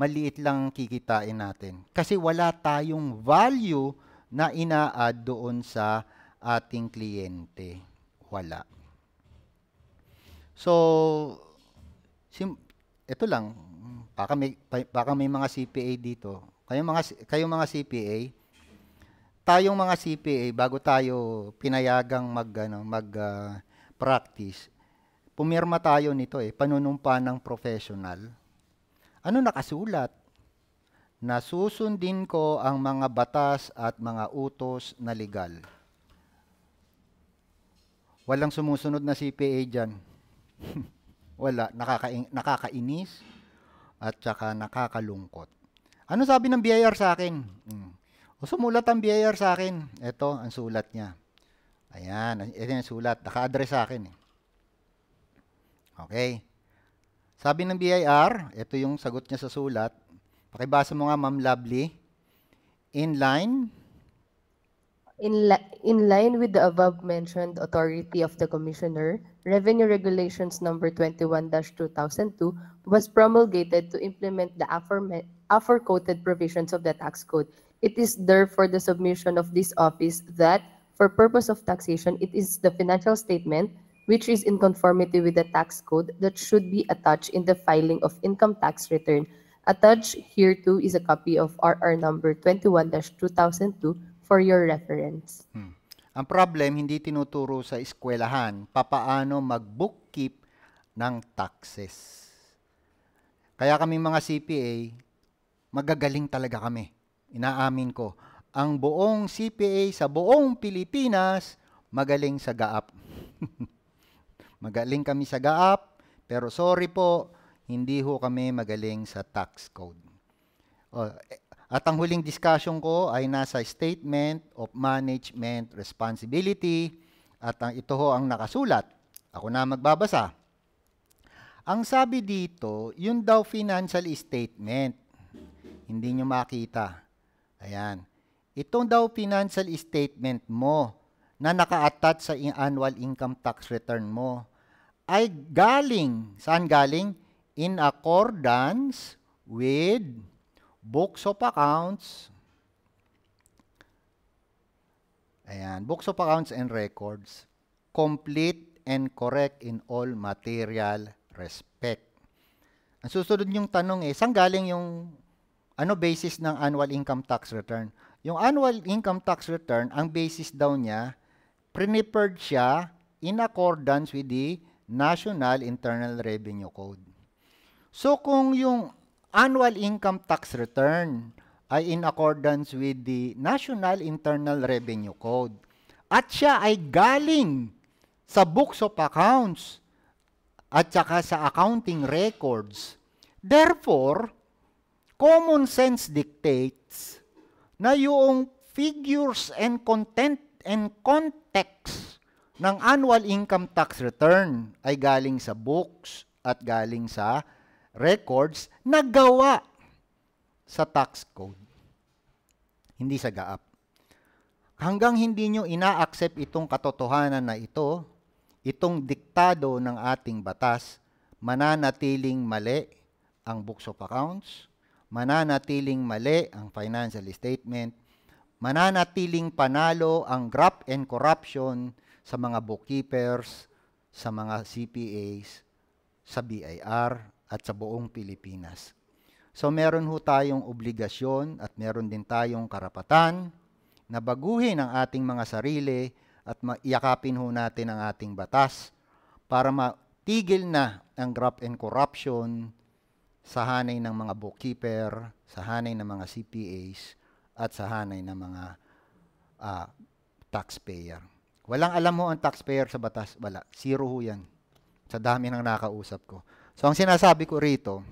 maliit lang kikitain natin. Kasi wala tayong value na ina-add doon sa ating kliyente. Wala. So, sim- ito lang, baka may, baka may mga CPA dito. Kayong mga, kayong mga CPA, tayong mga CPA, bago tayo pinayagang mag, ano, mag uh, practice, pumirma tayo nito eh, panunumpa ng professional ano nakasulat? Nasusundin ko ang mga batas at mga utos na legal. Walang sumusunod na CPA dyan. Wala. Nakakain, nakakainis at saka nakakalungkot. Ano sabi ng BIR sa akin? Hmm. O sumulat ang BIR sa akin. Ito ang sulat niya. Ayan, ito yung sulat. Naka-address sa akin. Eh. Okay. Sabi ng BIR, ito yung sagot niya sa sulat. Pakibasa mo nga, Ma'am Lovely. In line? In, li in line with the above mentioned authority of the Commissioner, Revenue Regulations Number 21-2002 was promulgated to implement the aforementioned provisions of the tax code. It is therefore the submission of this office that, for purpose of taxation, it is the financial statement which is in conformity with the tax code that should be attached in the filing of income tax return. Attached hereto is a copy of RR number 21-2002 for your reference. Hmm. Ang problem, hindi tinuturo sa eskwelahan papaano mag-bookkeep ng taxes. Kaya kami mga CPA, magagaling talaga kami. Inaamin ko, ang buong CPA sa buong Pilipinas magaling sa GAAP. Magaling kami sa GAAP, pero sorry po, hindi ho kami magaling sa tax code. Uh, at ang huling discussion ko ay nasa Statement of Management Responsibility at ang, ito ho ang nakasulat. Ako na magbabasa. Ang sabi dito, yun daw financial statement. Hindi nyo makita. Ayan. Itong daw financial statement mo na naka-attach sa annual income tax return mo ay galing. Saan galing? In accordance with books of accounts. Ayan, books of accounts and records. Complete and correct in all material respect. Ang susunod yung tanong eh, saan galing yung ano basis ng annual income tax return? Yung annual income tax return, ang basis daw niya, prepared siya in accordance with the National Internal Revenue Code. So kung yung annual income tax return ay in accordance with the National Internal Revenue Code at siya ay galing sa books of accounts at saka sa accounting records. Therefore, common sense dictates na yung figures and content and context ng annual income tax return ay galing sa books at galing sa records na gawa sa tax code. Hindi sa GAAP. Hanggang hindi nyo ina-accept itong katotohanan na ito, itong diktado ng ating batas, mananatiling mali ang books of accounts, mananatiling mali ang financial statement, mananatiling panalo ang graft and corruption, sa mga bookkeepers, sa mga CPAs, sa BIR, at sa buong Pilipinas. So meron ho tayong obligasyon at meron din tayong karapatan na baguhin ang ating mga sarili at iyakapin ho natin ang ating batas para matigil na ang graft and corruption sa hanay ng mga bookkeeper, sa hanay ng mga CPAs, at sa hanay ng mga uh, taxpayer. Walang alam ho ang taxpayer sa batas. Wala. Zero ho yan. Sa dami ng nakausap ko. So, ang sinasabi ko rito,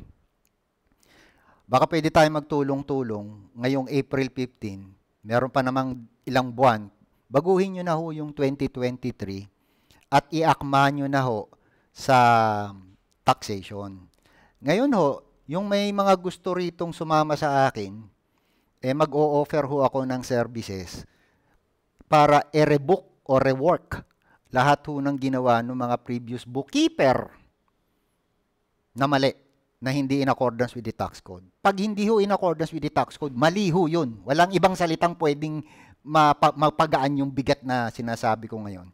baka pwede tayo magtulong-tulong ngayong April 15. Meron pa namang ilang buwan. Baguhin nyo na ho yung 2023 at iakma nyo na ho sa taxation. Ngayon ho, yung may mga gusto ritong sumama sa akin, eh mag-o-offer ho ako ng services para i o rework lahat ho ng ginawa ng mga previous bookkeeper na mali, na hindi in accordance with the tax code. Pag hindi ho in accordance with the tax code, mali ho yun. Walang ibang salitang pwedeng mapagaan yung bigat na sinasabi ko ngayon.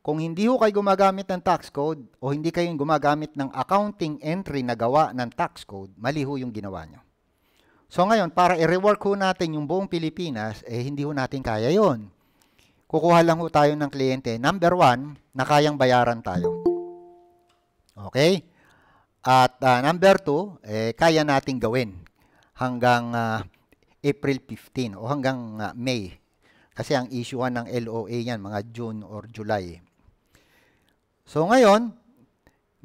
Kung hindi ho kayo gumagamit ng tax code o hindi kayo gumagamit ng accounting entry na gawa ng tax code, mali ho yung ginawa nyo. So ngayon, para i-rework ho natin yung buong Pilipinas, eh hindi ho natin kaya yon kukuha lang ho tayo ng kliyente, number one, na kayang bayaran tayo. Okay? At uh, number two, eh, kaya nating gawin hanggang uh, April 15 o hanggang uh, May. Kasi ang issuean ng LOA yan, mga June or July. So ngayon,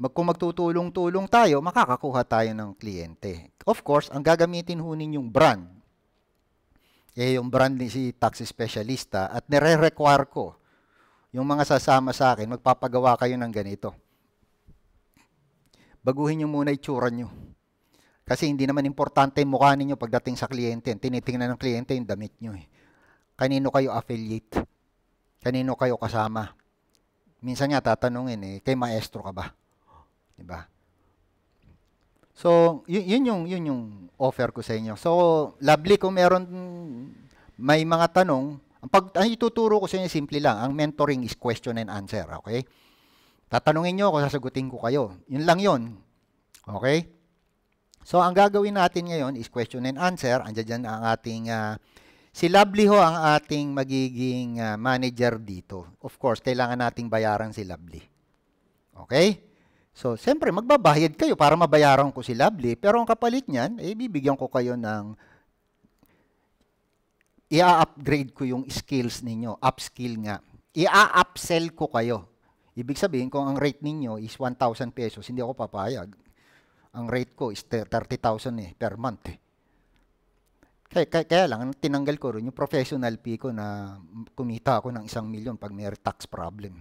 mag kung magtutulong-tulong tayo, makakakuha tayo ng kliyente. Of course, ang gagamitin ho ninyong brand eh yung brand ni si tax specialista at nire-require ko yung mga sasama sa akin, magpapagawa kayo ng ganito. Baguhin nyo muna itsura nyo. Kasi hindi naman importante yung mukha ninyo pagdating sa kliyente. Tinitingnan ng kliyente yung damit nyo. Eh. Kanino kayo affiliate? Kanino kayo kasama? Minsan nga tatanungin eh, kay maestro ka ba? Diba? So, y- yun yung yun yung offer ko sa inyo. So, lovely kung meron may mga tanong, ang pag ang ituturo ko sa inyo simple lang. Ang mentoring is question and answer, okay? Tatanungin niyo ako, sasagutin ko kayo. Yun lang yun. Okay? So, ang gagawin natin ngayon is question and answer. Andiyan diyan ang ating uh, Si Lovely ho ang ating magiging uh, manager dito. Of course, kailangan nating bayaran si Lovely. Okay? So, siyempre, magbabayad kayo para mabayaran ko si Lovely. Pero ang kapalit niyan, eh, bibigyan ko kayo ng ia upgrade ko yung skills ninyo, upskill nga. ia upsell ko kayo. Ibig sabihin, kung ang rate ninyo is 1,000 pesos, hindi ako papayag. Ang rate ko is 30,000 eh, per month eh. Kaya, kaya, kaya lang, tinanggal ko rin yung professional fee ko na kumita ako ng isang milyon pag may tax problem.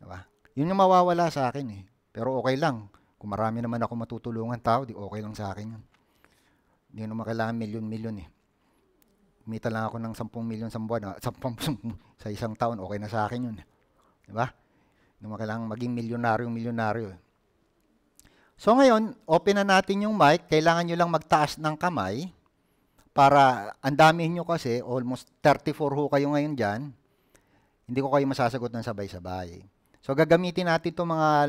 Diba? Yun yung mawawala sa akin eh. Pero okay lang. Kung marami naman ako matutulungan tao, di okay lang sa akin yun. Hindi naman kailangan milyon-milyon eh. Kumita lang ako ng 10 milyon sa buwan, 10, ah, sa isang taon, okay na sa akin yun. Eh. Di ba? Hindi naman kailangan maging milyonaryo-milyonaryo. Eh. So ngayon, open na natin yung mic. Kailangan nyo lang magtaas ng kamay para ang dami nyo kasi, almost 34 ho kayo ngayon dyan, hindi ko kayo masasagot ng sabay-sabay. So gagamitin natin itong mga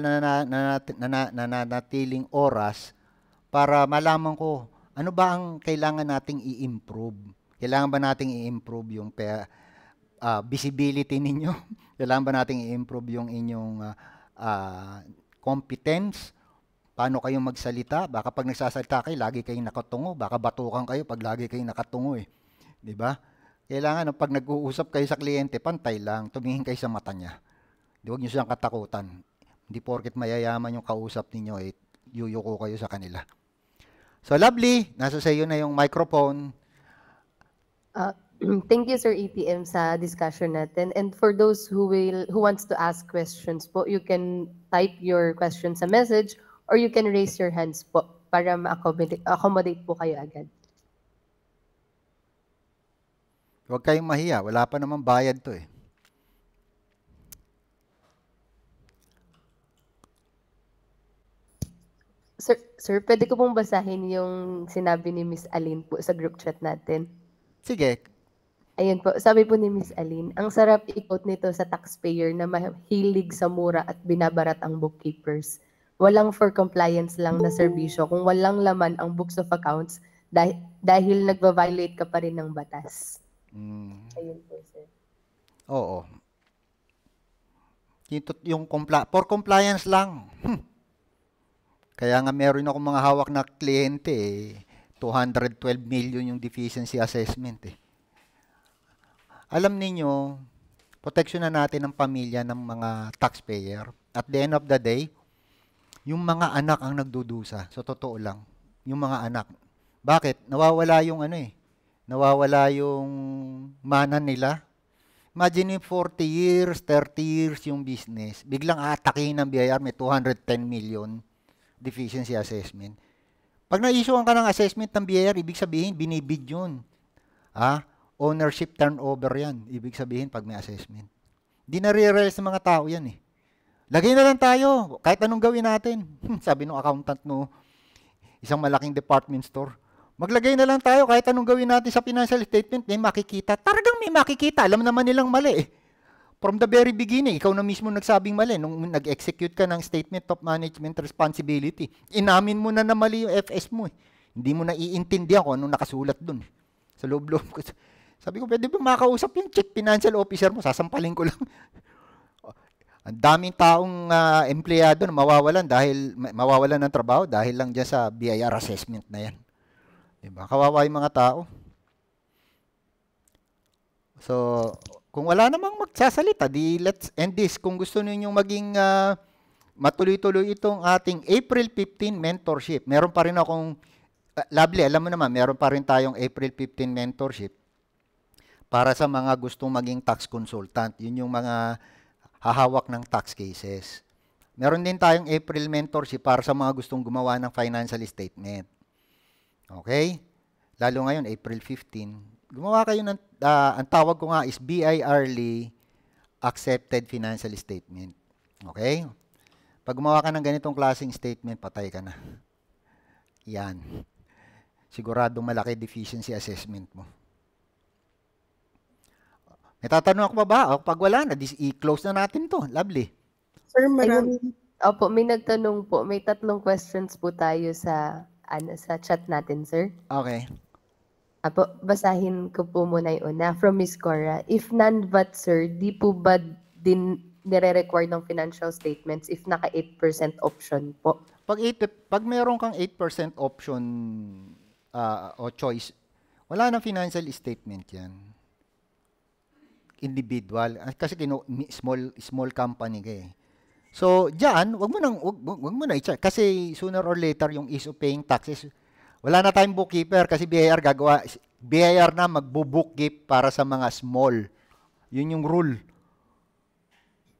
nananatiling oras para malaman ko ano ba ang kailangan nating i-improve. Kailangan ba nating i-improve yung pera, uh, visibility ninyo? kailangan ba nating i-improve yung inyong uh, uh, competence? Paano kayo magsalita? Baka pag nagsasalita kayo, lagi kayong nakatungo. Baka batukan kayo pag lagi kayong nakatungo eh. 'Di ba? Kailangan pag nag-uusap kayo sa kliyente, pantay lang, tumingin kayo sa mata niya. Di huwag nyo silang katakutan. Hindi porket mayayaman yung kausap ninyo, eh, yuyuko kayo sa kanila. So, lovely, nasa sa iyo na yung microphone. Uh, thank you, Sir EPM, sa discussion natin. And for those who will who wants to ask questions po, you can type your question sa message or you can raise your hands po para ma-accommodate accommodate po kayo agad. Huwag kayong mahiya. Wala pa naman bayad to eh. Sir, pwede ko pong basahin yung sinabi ni Miss Aline po sa group chat natin. Sige. Ayun po, sabi po ni Miss Aline, ang sarap i-quote nito sa taxpayer na mahilig sa mura at binabarat ang bookkeepers. Walang for compliance lang na serbisyo kung walang laman ang books of accounts dahil, dahil nagva-violate ka pa rin ng batas. Mm. Ayun po, sir. Oo. Yung, yung compli- for compliance lang. Hm. Kaya nga meron akong mga hawak na kliyente eh. 212 million yung deficiency assessment eh. Alam ninyo, protection na natin ang pamilya ng mga taxpayer. At the end of the day, yung mga anak ang nagdudusa. So totoo lang, yung mga anak. Bakit? Nawawala yung ano eh. Nawawala yung mana nila. Imagine 40 years, 30 years yung business. Biglang atakihin ng BIR, may 210 million deficiency assessment. Pag na issue ka ng assessment ng BIR, ibig sabihin, binibid yun. Ah, ownership turnover yan. Ibig sabihin, pag may assessment. Di nare-realize ng mga tao yan eh. Lagay na lang tayo, kahit anong gawin natin. Sabi ng accountant no, isang malaking department store. Maglagay na lang tayo kahit anong gawin natin sa financial statement, may makikita. Talagang may makikita. Alam naman nilang mali eh. From the very beginning, ikaw na mismo nagsabing mali nung nag-execute ka ng statement of management responsibility. Inamin mo na na mali yung FS mo. Eh. Hindi mo naiintindihan iintindihan kung anong nakasulat dun. Eh. Sa loob-loob ko. Sabi ko, pwede ba makausap yung chief financial officer mo? Sasampalin ko lang. Ang daming taong uh, empleyado na mawawalan dahil mawawalan ng trabaho dahil lang diyan sa BIR assessment na 'yan. 'Di ba? Kawawa 'yung mga tao. So, kung wala namang magsasalita, di let's end this. Kung gusto ninyong maging uh, matuloy-tuloy itong ating April 15 mentorship. Meron pa rin akong, uh, lovely, alam mo naman, meron pa rin tayong April 15 mentorship para sa mga gustong maging tax consultant. Yun yung mga hahawak ng tax cases. Meron din tayong April mentorship para sa mga gustong gumawa ng financial statement. Okay? Lalo ngayon, April 15 gumawa kayo ng, uh, ang tawag ko nga is BIRLY e, Accepted Financial Statement. Okay? Pag gumawa ka ng ganitong klaseng statement, patay ka na. Yan. Siguradong malaki deficiency assessment mo. May tatanong ako pa ba? O, pag wala na, i-close na natin to. Lovely. Sir, marami. Opo, may nagtanong po. May tatlong questions po tayo sa ano, sa chat natin, sir. Okay. Apo, basahin ko po muna yung una. From Miss Cora, if none but sir, di po ba din nire-require ng financial statements if naka 8% option po? Pag, 8, pag meron kang 8% option uh, o choice, wala nang financial statement yan. Individual. Ah, kasi kino, small, small company ka eh. So, diyan, wag mo nang, wag, wag, mo na i-check. Kasi sooner or later, yung is of paying taxes, wala na tayong bookkeeper kasi BIR gagawa, BIR na magbo-bookkeep para sa mga small. Yun yung rule.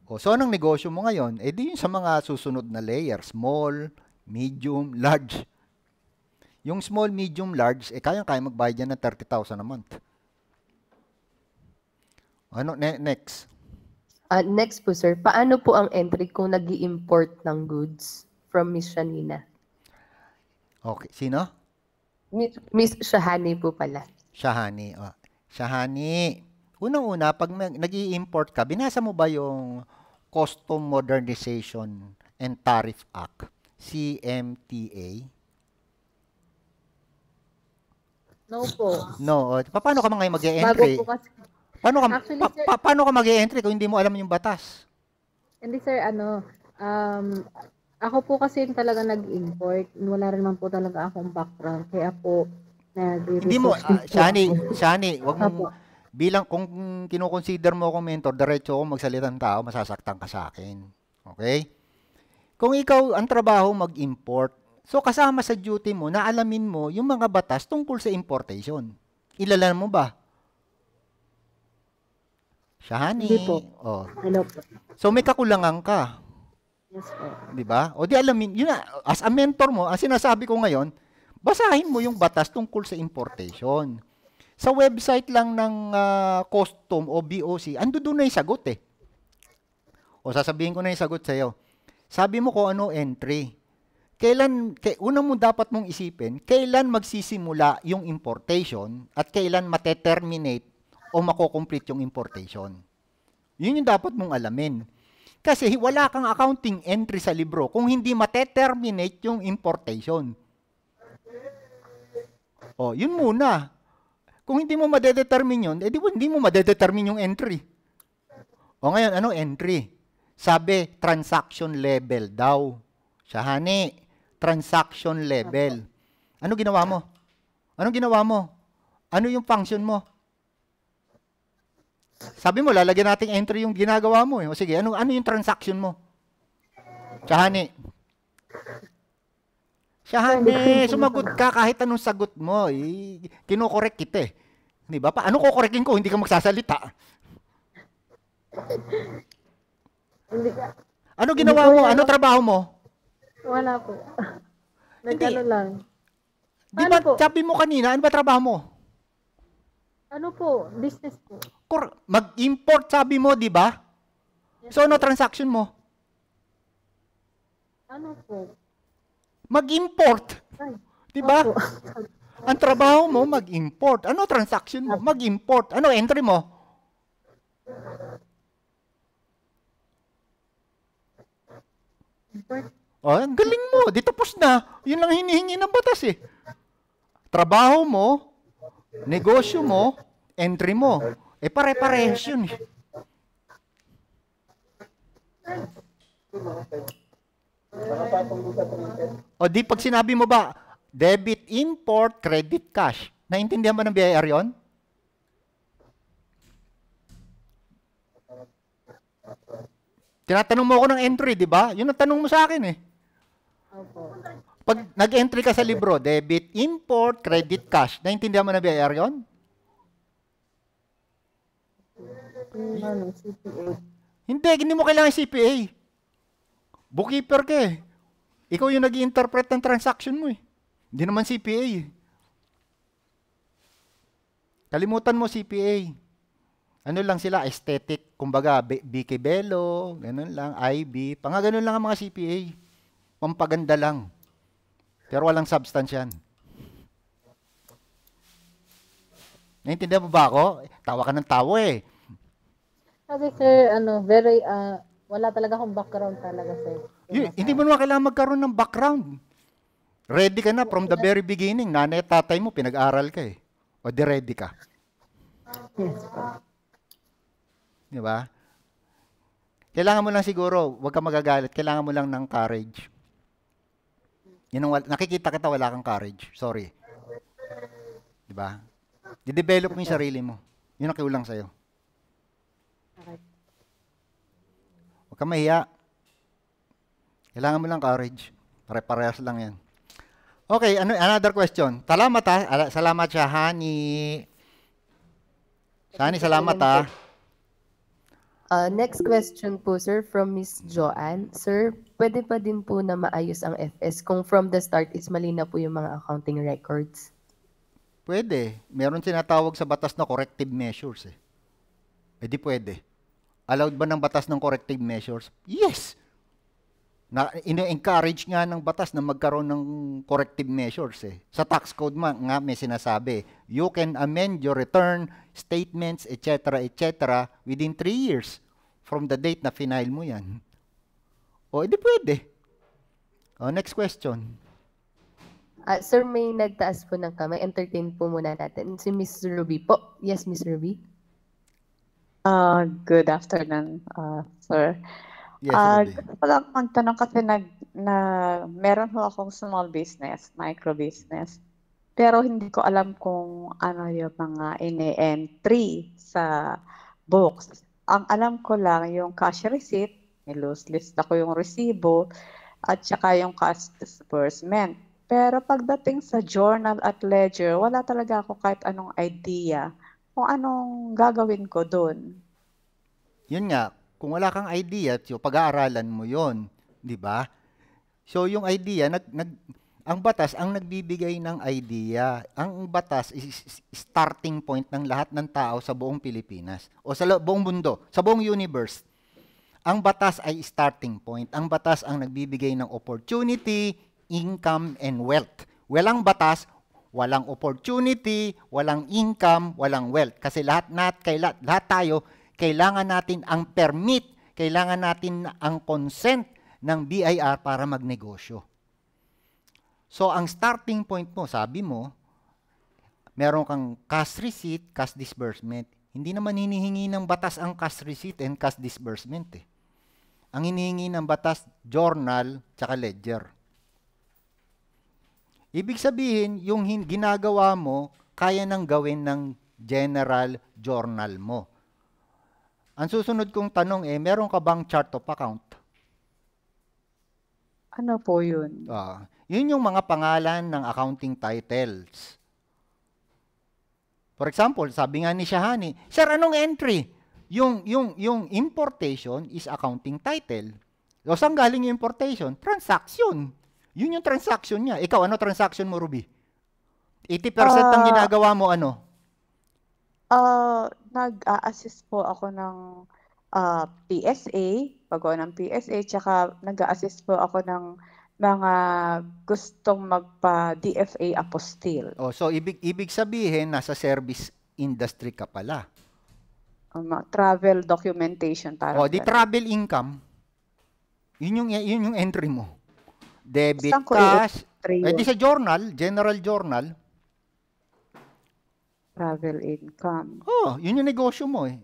O, so anong negosyo mo ngayon? Eh di yun sa mga susunod na layer, small, medium, large. Yung small, medium, large, eh kaya-kaya magbayad yan ng 30,000 a month. Ano ne- next? Uh, next po sir, paano po ang entry kung nag import ng goods from Miss Shanina? Okay, sino? Miss, Shahani po pala. Shahani. Oh. Shahani, unang-una, pag nag import ka, binasa mo ba yung Custom Modernization and Tariff Act, CMTA? No po. No. Oh. Pa, paano ka mga mag-e-entry? Bago po kasi. Paano ka, Actually, pa, sir, pa, paano ka mag-e-entry kung hindi mo alam yung batas? Hindi sir, ano, um, ako po kasi talaga nag-import. Wala rin naman po talaga akong background. Kaya po, nag-research. Hindi mo, uh, Shani, Shani, wag mo, bilang kung kinoconsider mo akong mentor, diretso ako magsalita ng tao, masasaktan ka sa akin. Okay? Kung ikaw ang trabaho mag-import, so kasama sa duty mo, naalamin mo yung mga batas tungkol sa importation. Ilalan mo ba? Shani. Hindi po. Oh. Hello po. So may kakulangan ka. Yes Di ba? O di alamin, yun na, as a mentor mo, ang sinasabi ko ngayon, basahin mo yung batas tungkol sa importation. Sa website lang ng uh, custom o BOC, ando doon na yung sagot eh. O sasabihin ko na yung sagot sa'yo. Sabi mo ko ano entry. Kailan, kay, una mo dapat mong isipin, kailan magsisimula yung importation at kailan mateterminate o makokomplete yung importation. Yun yung dapat mong alamin. Kasi wala kang accounting entry sa libro kung hindi mateterminate yung importation. Oh, yun muna. Kung hindi mo madedetermine yun, edi eh, hindi mo madedetermine yung entry. O ngayon, ano entry? Sabi, transaction level daw. Shahani, transaction level. Ano ginawa mo? Anong ginawa mo? Ano yung function mo? Sabi mo, lalagyan natin entry yung ginagawa mo. Eh. O sige, ano, ano yung transaction mo? Shahani. Shahani, sumagot ka kahit anong sagot mo. Eh, kinokorek kita eh. Di ba? Paano kokorekin ko? Hindi ka magsasalita. Hindi ka. Ano ginawa mo? Ano trabaho mo? Wala po. Nagkano lang. Di ano ba, sabi mo kanina, ano ba trabaho mo? Ano po? Business po. Cor- mag-import sabi mo, di ba? Yes, so ano transaction mo? Ano po? Mag-import. Di ba? Ang trabaho mo, mag-import. Ano transaction mo? Mag-import. Ano entry mo? Import. Oh, galing mo. Di tapos na. Yun lang hinihingi ng batas eh. Trabaho mo, negosyo mo, entry mo. Eh pare-parehas yun eh. O di pag sinabi mo ba, debit import, credit cash, naintindihan ba ng BIR yon? Tinatanong mo ako ng entry, di ba? Yun ang tanong mo sa akin eh. Opo. Pag nag-entry ka sa libro, debit, import, credit, cash, naintindihan mo na ba AR Hindi, hindi mo kailangan CPA. Bookkeeper ka eh. Ikaw yung nag interpret ng transaction mo eh. Hindi naman CPA eh. Kalimutan mo CPA. Ano lang sila, aesthetic. Kumbaga, BK Bello, ganun lang, IB. Pangaganon lang ang mga CPA. Pampaganda lang. Pero walang substance yan. Naintindihan mo ba ako? Tawa ka ng tawa eh. Sabi sir, ano, very, uh, wala talaga akong background talaga sir. Y- hindi mo naman kailangan magkaroon ng background. Ready ka na from the very beginning. Nanay at tatay mo, pinag-aral ka eh. O di ready ka. Yes Di ba? Kailangan mo lang siguro, huwag ka magagalit, kailangan mo lang ng courage. Yun ang, nakikita kita, wala kang courage. Sorry. Di ba? Didevelop mo yung sarili mo. Yun ang kiulang sa'yo. Okay. Huwag kang mahiya. Kailangan mo lang courage. Pare-parehas lang yan. Okay, ano, another question. Salamat ha. Salamat siya, Hani. Shani, salamat ha. Uh, next question po, sir, from Miss Joanne. Sir, pwede pa din po na maayos ang FS kung from the start is mali na po yung mga accounting records? Pwede. Meron sinatawag sa batas na corrective measures eh. E di pwede. Allowed ba ng batas ng corrective measures? Yes! na ino-encourage nga ng batas na magkaroon ng corrective measures eh. Sa tax code man nga may sinasabi, you can amend your return statements etc. etc. within 3 years from the date na final mo yan. O hindi pwede. O, next question. Uh, sir, may nagtaas po ng kamay. Entertain po muna natin. Si Miss Ruby po. Yes, Miss Ruby. Uh, good afternoon, uh, sir. Yes, uh, gusto ko lang magtanong kasi nag, na meron ho akong small business, micro business. Pero hindi ko alam kung ano yung mga ine-entry sa books. Ang alam ko lang yung cash receipt, may nilose list ako yung resibo, at saka yung cash disbursement. Pero pagdating sa journal at ledger, wala talaga ako kahit anong idea kung anong gagawin ko doon. Yun nga, kung wala kang idea, tyo, pag-aaralan mo yon, di ba? So yung idea, nag, nag, ang batas ang nagbibigay ng idea. Ang batas is starting point ng lahat ng tao sa buong Pilipinas o sa buong mundo, sa buong universe. Ang batas ay starting point. Ang batas ang nagbibigay ng opportunity, income, and wealth. Walang batas, walang opportunity, walang income, walang wealth. Kasi lahat, nat, kaila, lahat tayo kailangan natin ang permit, kailangan natin ang consent ng BIR para magnegosyo. So, ang starting point mo, sabi mo, meron kang cash receipt, cash disbursement. Hindi naman hinihingi ng batas ang cash receipt and cash disbursement. Eh. Ang hinihingi ng batas, journal, tsaka ledger. Ibig sabihin, yung ginagawa mo, kaya nang gawin ng general journal mo. Ang susunod kong tanong eh, meron ka bang chart of account? Ano po yun? Ah, yun yung mga pangalan ng accounting titles. For example, sabi nga ni Shahani, Sir, anong entry? Yung, yung, yung importation is accounting title. O saan galing yung importation? Transaction. Yun yung transaction niya. Ikaw, ano transaction mo, Ruby? 80% uh, ng ginagawa mo, ano? Uh, nag-a-assist po ako ng uh, ah, PSA, pag ng PSA, tsaka nag-a-assist po ako ng mga gustong magpa DFA apostille. Oh, so ibig ibig sabihin nasa service industry ka pala. Um, travel documentation para. Oh, di travel income. Yun yung yun yung entry mo. Debit Saan cash. Eh, di sa journal, general journal travel income. Oh, yun yung negosyo mo eh.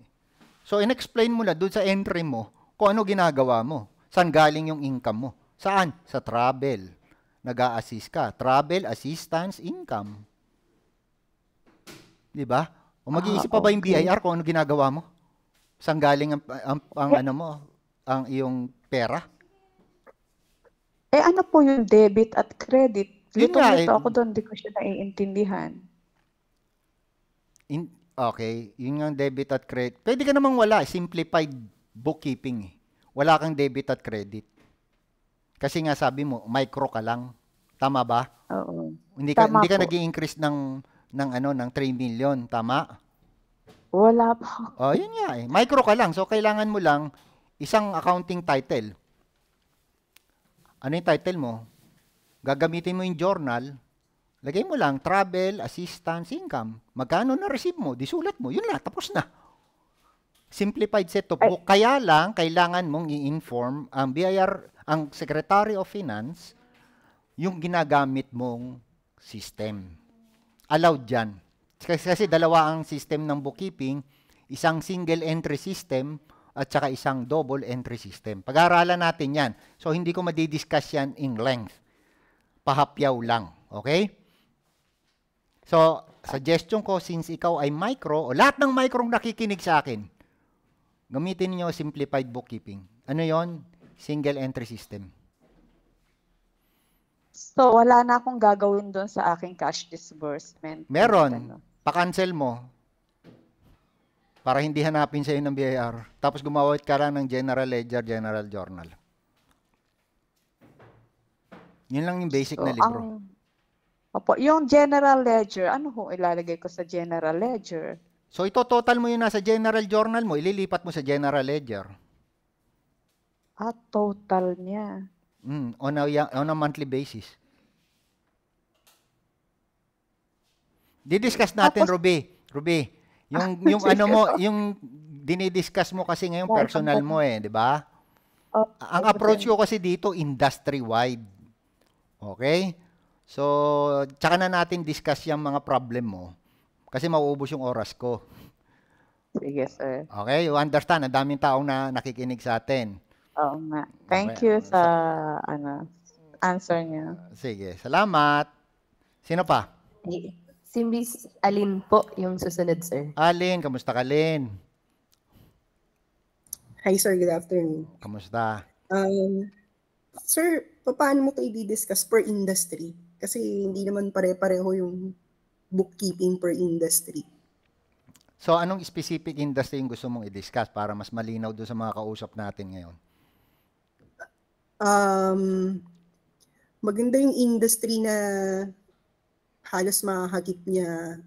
So, in-explain mo na doon sa entry mo kung ano ginagawa mo. Saan galing yung income mo? Saan? Sa travel. nag assist ka. Travel, assistance, income. Di ba? O ah, mag-iisip ah, pa ba yung BIR kung ano ginagawa mo? Saan galing ang, ang, ang ano mo, ang iyong pera? Eh ano po yung debit at credit? Lito, nga, eh, ako doon, hindi ko siya naiintindihan. In, okay, yun yung debit at credit. Pwede ka namang wala, simplified bookkeeping. Eh. Wala kang debit at credit. Kasi nga sabi mo, micro ka lang. Tama ba? Oo. Hindi ka hindi ka nag increase ng ng ano ng 3 million, tama? Wala pa. Oh, yun nga eh. Micro ka lang. So kailangan mo lang isang accounting title. Ano yung title mo? Gagamitin mo yung journal, Lagay mo lang, travel, assistance, income. Magkano na receive mo? Disulat mo. Yun na, tapos na. Simplified set of book. Kaya lang, kailangan mong i-inform ang BIR, ang Secretary of Finance, yung ginagamit mong system. Allowed yan. Kasi, kasi dalawa ang system ng bookkeeping, isang single entry system at saka isang double entry system. Pag-aaralan natin yan. So, hindi ko madi-discuss yan in length. Pahapyaw lang. Okay? So, suggestion ko, since ikaw ay micro, o lahat ng micro nakikinig sa akin, gamitin niyo simplified bookkeeping. Ano yon? Single entry system. So, wala na akong gagawin doon sa aking cash disbursement. Meron. Ano? Pa-cancel mo. Para hindi hanapin sa'yo ng BIR. Tapos gumawit ka lang ng general ledger, general journal. Yun lang yung basic so, na libro. Ang, Opo, yung general ledger, ano ho ilalagay ko sa general ledger? So ito total mo yung nasa general journal mo, ililipat mo sa general ledger. Ah, total niya. Mm, on a, on a monthly basis. Didiscuss natin, Tapos, Ruby. Ruby, yung, ah, yung ano mo, yung dinidiscuss mo kasi ngayon personal mo eh, di ba? Ah, Ang approach ko kasi dito, industry-wide. Okay? So, tsaka na natin discuss yung mga problem mo kasi mauubos yung oras ko. Sige, sir. Okay, you understand. Ang daming taong na nakikinig sa atin. Oo nga. Thank okay. you sa, ano, answer niya. Sige, salamat. Sino pa? Si Miss Alin po yung susunod, sir. Alin, kamusta ka, Alin? Hi, sir. Good afternoon. Kamusta? Um, sir, paano mo ito i-discuss per industry? Kasi hindi naman pare-pareho yung bookkeeping per industry. So anong specific industry yung gusto mong i-discuss para mas malinaw doon sa mga kausap natin ngayon? Um, maganda yung industry na halos mahagip niya.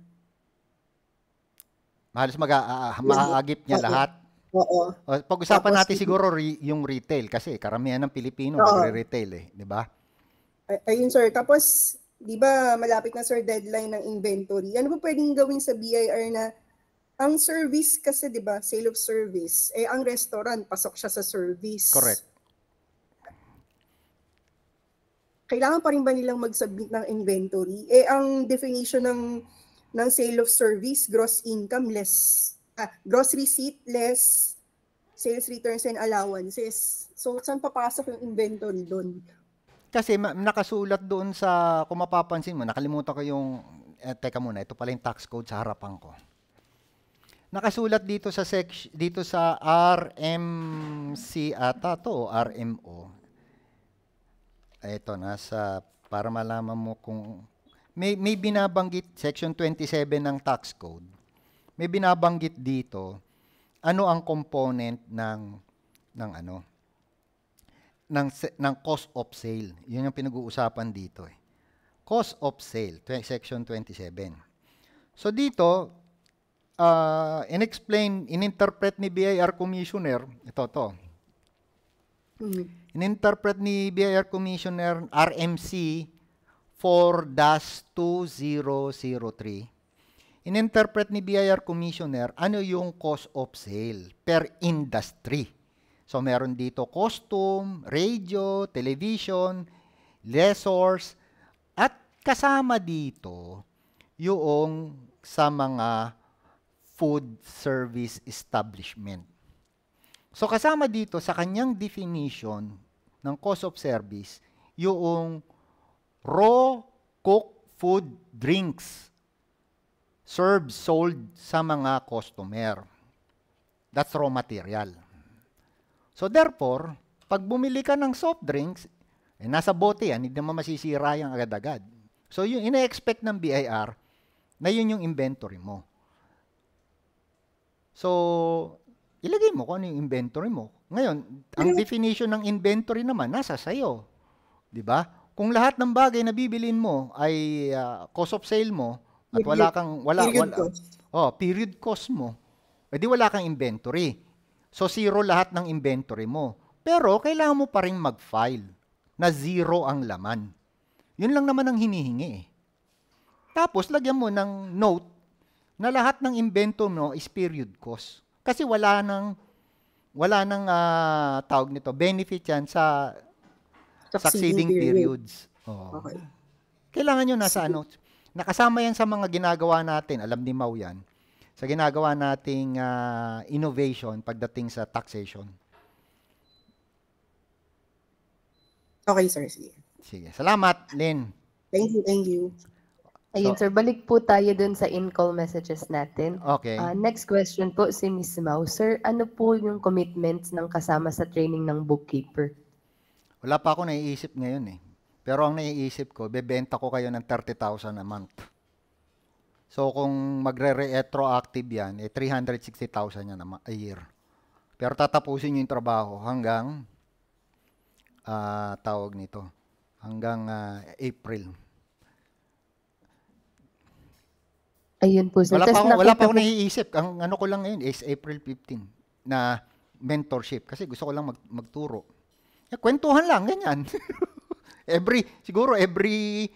Halos mag uh, ah, ah, mahagip niya uh, lahat? Oo. Uh, Pag-usapan natin siguro re- yung retail kasi karamihan ng Pilipino magre retail eh, di ba? ayun sir, tapos 'di ba malapit na sir deadline ng inventory. Ano ba pwedeng gawin sa BIR na ang service kasi 'di ba, sale of service, eh ang restaurant pasok siya sa service. Correct. Kailangan pa rin ba nilang mag-submit ng inventory? Eh ang definition ng ng sale of service, gross income less ah, gross receipt less sales returns and allowances. So saan papasok yung inventory doon? Kasi ma- nakasulat doon sa, kung mapapansin mo, nakalimutan ko yung, eh, teka muna, ito pala yung tax code sa harapan ko. Nakasulat dito sa section, dito sa RMC ata to, RMO. Ito, nasa, para malaman mo kung, may, may binabanggit, section 27 ng tax code, may binabanggit dito, ano ang component ng, ng ano, ng, ng cost of sale. Yun yung pinag-uusapan dito. Eh. Cost of sale, section 27. So dito, uh, in-explain, in-interpret ni BIR Commissioner, ito to, mm mm-hmm. in-interpret ni BIR Commissioner RMC 4-2003, in-interpret ni BIR Commissioner ano yung cost of sale per industry. So meron dito costume, radio, television, lessors, at kasama dito yung sa mga food service establishment. So kasama dito sa kanyang definition ng cost of service, yung raw cooked food drinks served sold sa mga customer. That's raw material. So therefore, pag bumili ka ng soft drinks, eh, nasa bote yan, hindi naman masisira yan agad-agad. So yung ina-expect ng BIR, na yun yung inventory mo. So, ilagay mo kung ano yung inventory mo. Ngayon, ang definition ng inventory naman, nasa sayo. ba? Diba? Kung lahat ng bagay na bibilin mo ay uh, cost of sale mo, at wala kang, wala, period wala, cost. oh, period cost mo, edi eh, wala kang inventory. So zero lahat ng inventory mo. Pero kailangan mo pa rin mag-file na zero ang laman. Yun lang naman ang hinihingi eh. Tapos lagyan mo ng note na lahat ng invento mo is period cost. Kasi wala nang wala nang uh, tawag nito, benefit yan sa succeeding, succeeding periods. periods. Oh. Okay. Kailangan nyo nasa ano, nakasama yan sa mga ginagawa natin, alam ni Mau yan sa ginagawa nating uh, innovation pagdating sa taxation. Okay, sir. Sige. Sige. Salamat, Lynn. Thank you, thank you. Ayun, so, sir. Balik po tayo dun sa in-call messages natin. Okay. Uh, next question po, si Ms. Mauser. Ano po yung commitments ng kasama sa training ng bookkeeper? Wala pa ako naiisip ngayon eh. Pero ang naiisip ko, bebenta ko kayo ng 30,000 a month. So kung magre-retroactive yan, eh 360,000 yan a year. Pero tatapusin nyo yung trabaho hanggang uh, tawag nito, hanggang uh, April. Ayun po. Sir. Wala pa, ako, wala pa akong naiisip. Ang ano ko lang ngayon is April 15 na mentorship kasi gusto ko lang mag, magturo. Eh, kwentuhan lang, ganyan. every, siguro every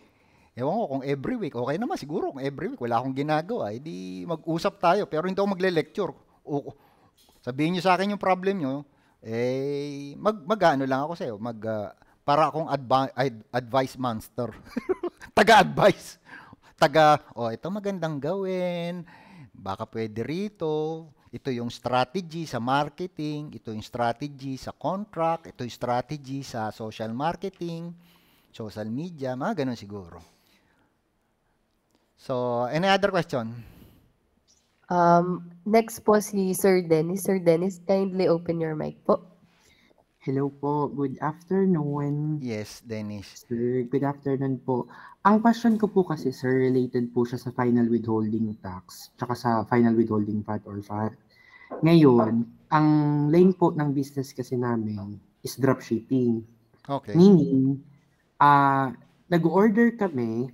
Ewan ko kung every week, okay naman siguro kung every week, wala akong ginagawa, edi eh, mag-usap tayo, pero hindi ako magle-lecture. O, sabihin niyo sa akin yung problem niyo, eh, mag, mag ano lang ako sa'yo, mag, uh, para akong advi- ad- advice monster. Taga-advice. Taga, oh, ito magandang gawin, baka pwede rito, ito yung strategy sa marketing, ito yung strategy sa contract, ito yung strategy sa social marketing, social media, mga ganun siguro. So, any other question? Um, next po si Sir Dennis. Sir Dennis, kindly open your mic po. Hello po. Good afternoon. Yes, Dennis. Sir, good afternoon po. Ang question ko po kasi, sir, related po siya sa final withholding tax, tsaka sa final withholding VAT or VAT. Ngayon, ang lane po ng business kasi namin is dropshipping. Okay. Meaning, uh, nag-order kami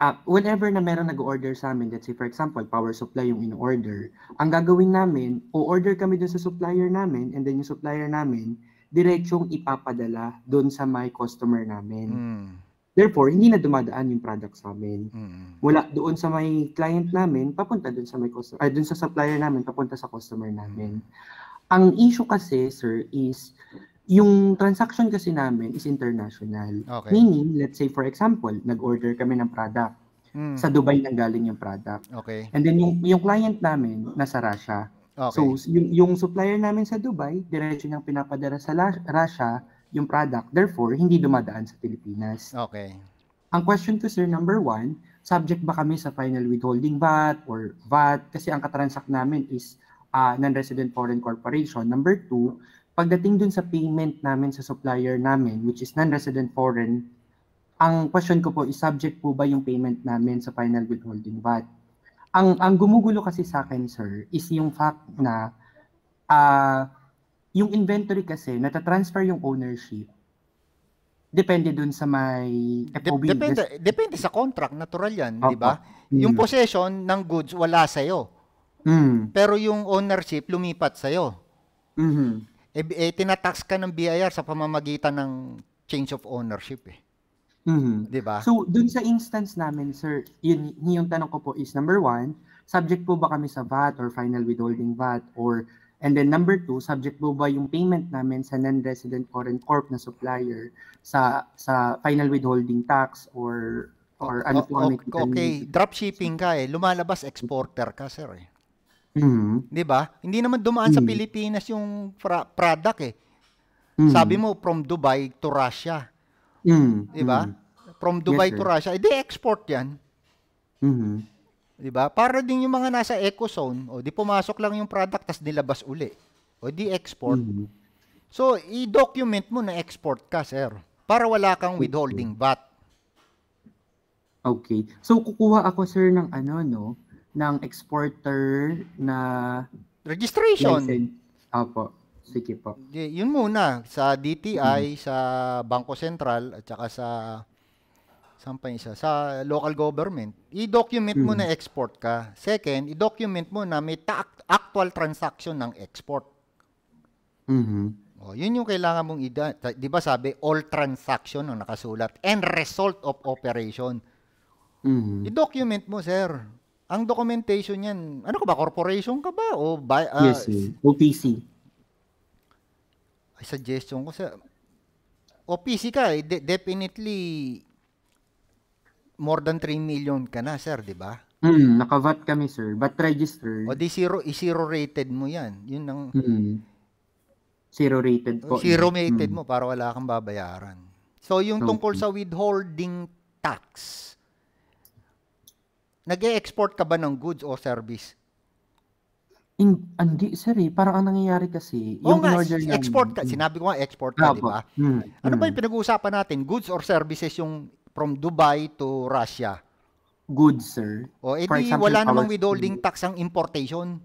uh, whenever na meron nag-order sa amin, let's say for example, power supply yung in-order, ang gagawin namin, o-order kami dun sa supplier namin and then yung supplier namin, diretsong ipapadala dun sa my customer namin. Mm. Therefore, hindi na dumadaan yung product sa amin. Mm. Wala doon sa may client namin, papunta doon sa may customer, ay, doon sa supplier namin, papunta sa customer namin. Mm. Ang issue kasi, sir, is yung transaction kasi namin is international. Okay. Meaning, let's say for example, nag-order kami ng product. Mm. Sa Dubai nang galing yung product. Okay. And then yung yung client namin nasa Russia. Okay. So yung yung supplier namin sa Dubai, diretso niyang pinapadala sa Russia yung product. Therefore, hindi dumadaan sa Pilipinas. Okay. Ang question to sir number one, subject ba kami sa final withholding VAT or VAT kasi ang katransak namin is uh, non-resident foreign corporation. Number two, pagdating dun sa payment namin sa supplier namin, which is non-resident foreign, ang question ko po is subject po ba yung payment namin sa final withholding VAT? Ang, ang gumugulo kasi sa akin, sir, is yung fact na uh, yung inventory kasi, natatransfer yung ownership depende dun sa may FOB. Depende, des- depende sa contract, natural yan, okay. di ba? Mm. Yung possession ng goods wala sa iyo. Mm. Pero yung ownership lumipat sa iyo. Mm-hmm eh, eh tinatax ka ng BIR sa pamamagitan ng change of ownership eh. Mm-hmm. 'Di ba? So dun sa instance namin sir, yun yung tanong ko po is number one, subject po ba kami sa VAT or final withholding VAT or and then number two, subject po ba yung payment namin sa non-resident foreign corp na supplier sa sa final withholding tax or or ano okay, po kami okay, okay. drop shipping ka eh, lumalabas exporter ka sir eh. Mm. 'Di ba? Hindi naman dumaan mm. sa mm-hmm. Pilipinas yung pra- product eh. Mm. Sabi mo from Dubai to Russia. Mm. 'Di ba? From Dubai yes, to Russia, edi eh, export 'yan. Mm-hmm. 'Di ba? Para din yung mga nasa ecozone, o di pumasok lang yung product tas nilabas uli. O di export. Mm-hmm. So, i-document mo na export ka, sir. Para wala kang withholding VAT. Okay. So, kukuha ako, sir, ng ano, no? ng exporter na registration. License. Opo. Sige po. Y- yun muna sa DTI, hmm. sa Bangko Sentral at saka sa saan pa isa? Sa local government. I-document hmm. mo na mm-hmm. export ka. Second, i-document mo na may ta- actual transaction ng export. Mm-hmm. Oh, yun yung kailangan mong ida, 'di ba sabi all transaction ang nakasulat and result of operation. Mm-hmm. I-document mo, sir. Ang documentation niyan, ano ka ba, corporation ka ba? O by, uh, ah, yes, sir. OPC. Ay, suggestion ko sa... OPC ka, eh. de- definitely more than 3 million ka na, sir, di ba? Mm, naka kami, sir. But registered. O di zero, zero rated mo yan. Yun ang... Mm. Zero rated po. Zero mm. rated mm. mo para wala kang babayaran. So, yung okay. tungkol sa withholding tax, nag e export ka ba ng goods o service? In, hindi, sir eh. Parang ang nangyayari kasi, Oo yung nga, order niya. export ka. Sinabi ko nga, export ka, di ba? Mm, ano mm. ba hmm. yung pinag-uusapan natin? Goods or services yung from Dubai to Russia? Goods, sir. O, edi eh, For wala namang withholding tax ang importation.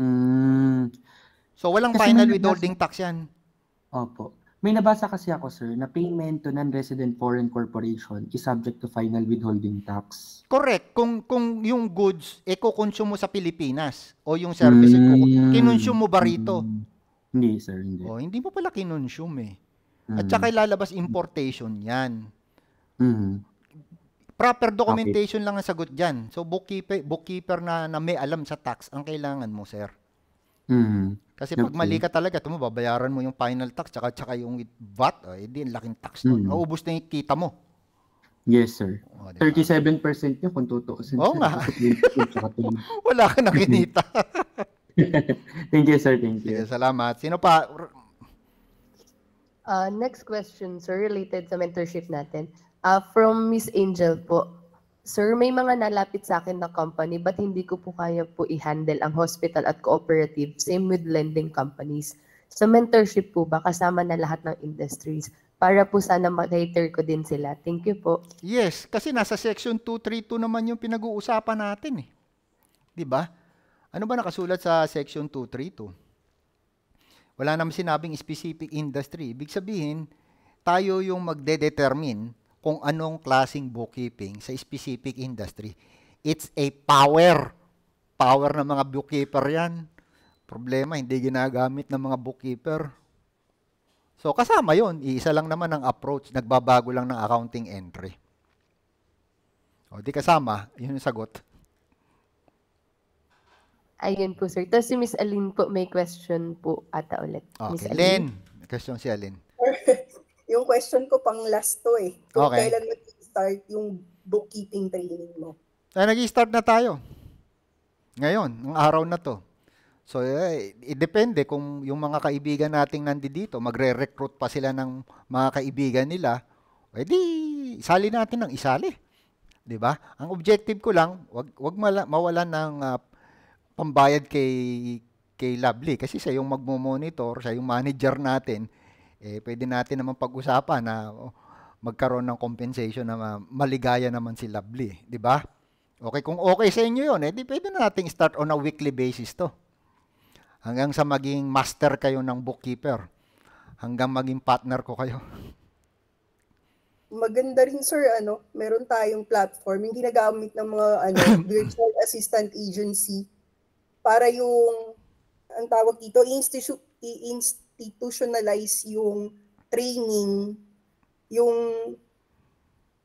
Mm. So, walang kasi final withholding tax yan. Opo. May nabasa kasi ako, sir, na payment to non-resident foreign corporation is subject to final withholding tax. Correct. Kung kung yung goods, e eh, consume mo sa Pilipinas o yung services, mm. kinonsume mo ba rito? Mm. Hindi, sir, hindi. Oh, hindi mo pala kinonsume eh. Mm. At hmm. saka ilalabas importation yan. Mm. Proper documentation okay. lang ang sagot dyan. So, bookkeeper, bookkeeper na, na may alam sa tax ang kailangan mo, sir. Mm. Kasi pag mali ka talaga, tumo babayaran mo yung final tax tsaka tsaka yung VAT, oh, edi eh, ang laking tax noon. Mm. Mm-hmm. Nauubos na yung kita mo. Yes, sir. Oh, diba? 37% niya kung tutuusin. Oo oh, nga. Wala ka na kinita. thank you, sir. Thank you. Sige, salamat. Sino pa? Uh, next question, sir, related sa mentorship natin. Uh, from Miss Angel po. Sir, may mga nalapit sa akin na company but hindi ko po kaya po i-handle ang hospital at cooperative. Same with lending companies. Sa mentorship po ba, kasama na lahat ng industries para po sana ma-cater ko din sila. Thank you po. Yes, kasi nasa section 232 naman yung pinag-uusapan natin eh. 'Di ba? Ano ba nakasulat sa section 232? Wala naman sinabing specific industry. Ibig sabihin, tayo yung magde-determine kung anong klasing bookkeeping sa specific industry. It's a power. Power ng mga bookkeeper yan. Problema, hindi ginagamit ng mga bookkeeper. So kasama yon iisa lang naman ang approach, nagbabago lang ng accounting entry. O di kasama, yun yung sagot. Ayun po sir. Tapos si Miss Aline po may question po ata ulit. Okay, Miss Aline. question si Aline. yung question ko pang last to eh. Kung okay. kailan mag-start yung bookkeeping training mo. Ay, nag-start na tayo. Ngayon, ng araw na to. So, eh, it depende kung yung mga kaibigan nating nandito, magre-recruit pa sila ng mga kaibigan nila, eh isali natin ng isali. 'Di ba? Ang objective ko lang, wag wag mala, mawalan ng uh, pambayad kay kay Lovely kasi siya yung magmo-monitor, siya yung manager natin eh pwede natin naman pag-usapan na oh, magkaroon ng compensation na maligaya naman si Lovely, di ba? Okay, kung okay sa inyo 'yon, eh pwede na nating start on a weekly basis 'to. Hanggang sa maging master kayo ng bookkeeper. Hanggang maging partner ko kayo. maganda rin sir ano, meron tayong platform yung ginagamit ng mga ano virtual assistant agency para yung ang tawag dito institute inst, institutionalize yung training, yung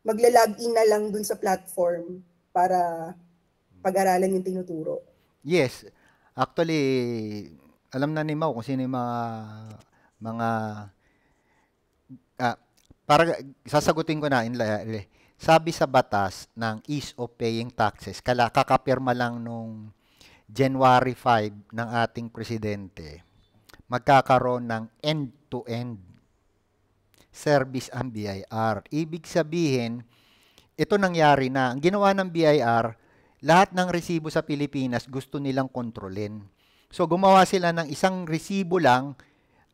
magla-login na lang dun sa platform para pag-aralan yung tinuturo. Yes. Actually, alam na ni Mau kung sino yung mga mga ah, para sasagutin ko na in sabi sa batas ng ease of paying taxes, kala kakapirma lang nung January 5 ng ating presidente magkakaroon ng end-to-end service ang BIR. Ibig sabihin, ito nangyari na. Ang ginawa ng BIR, lahat ng resibo sa Pilipinas gusto nilang kontrolin. So gumawa sila ng isang resibo lang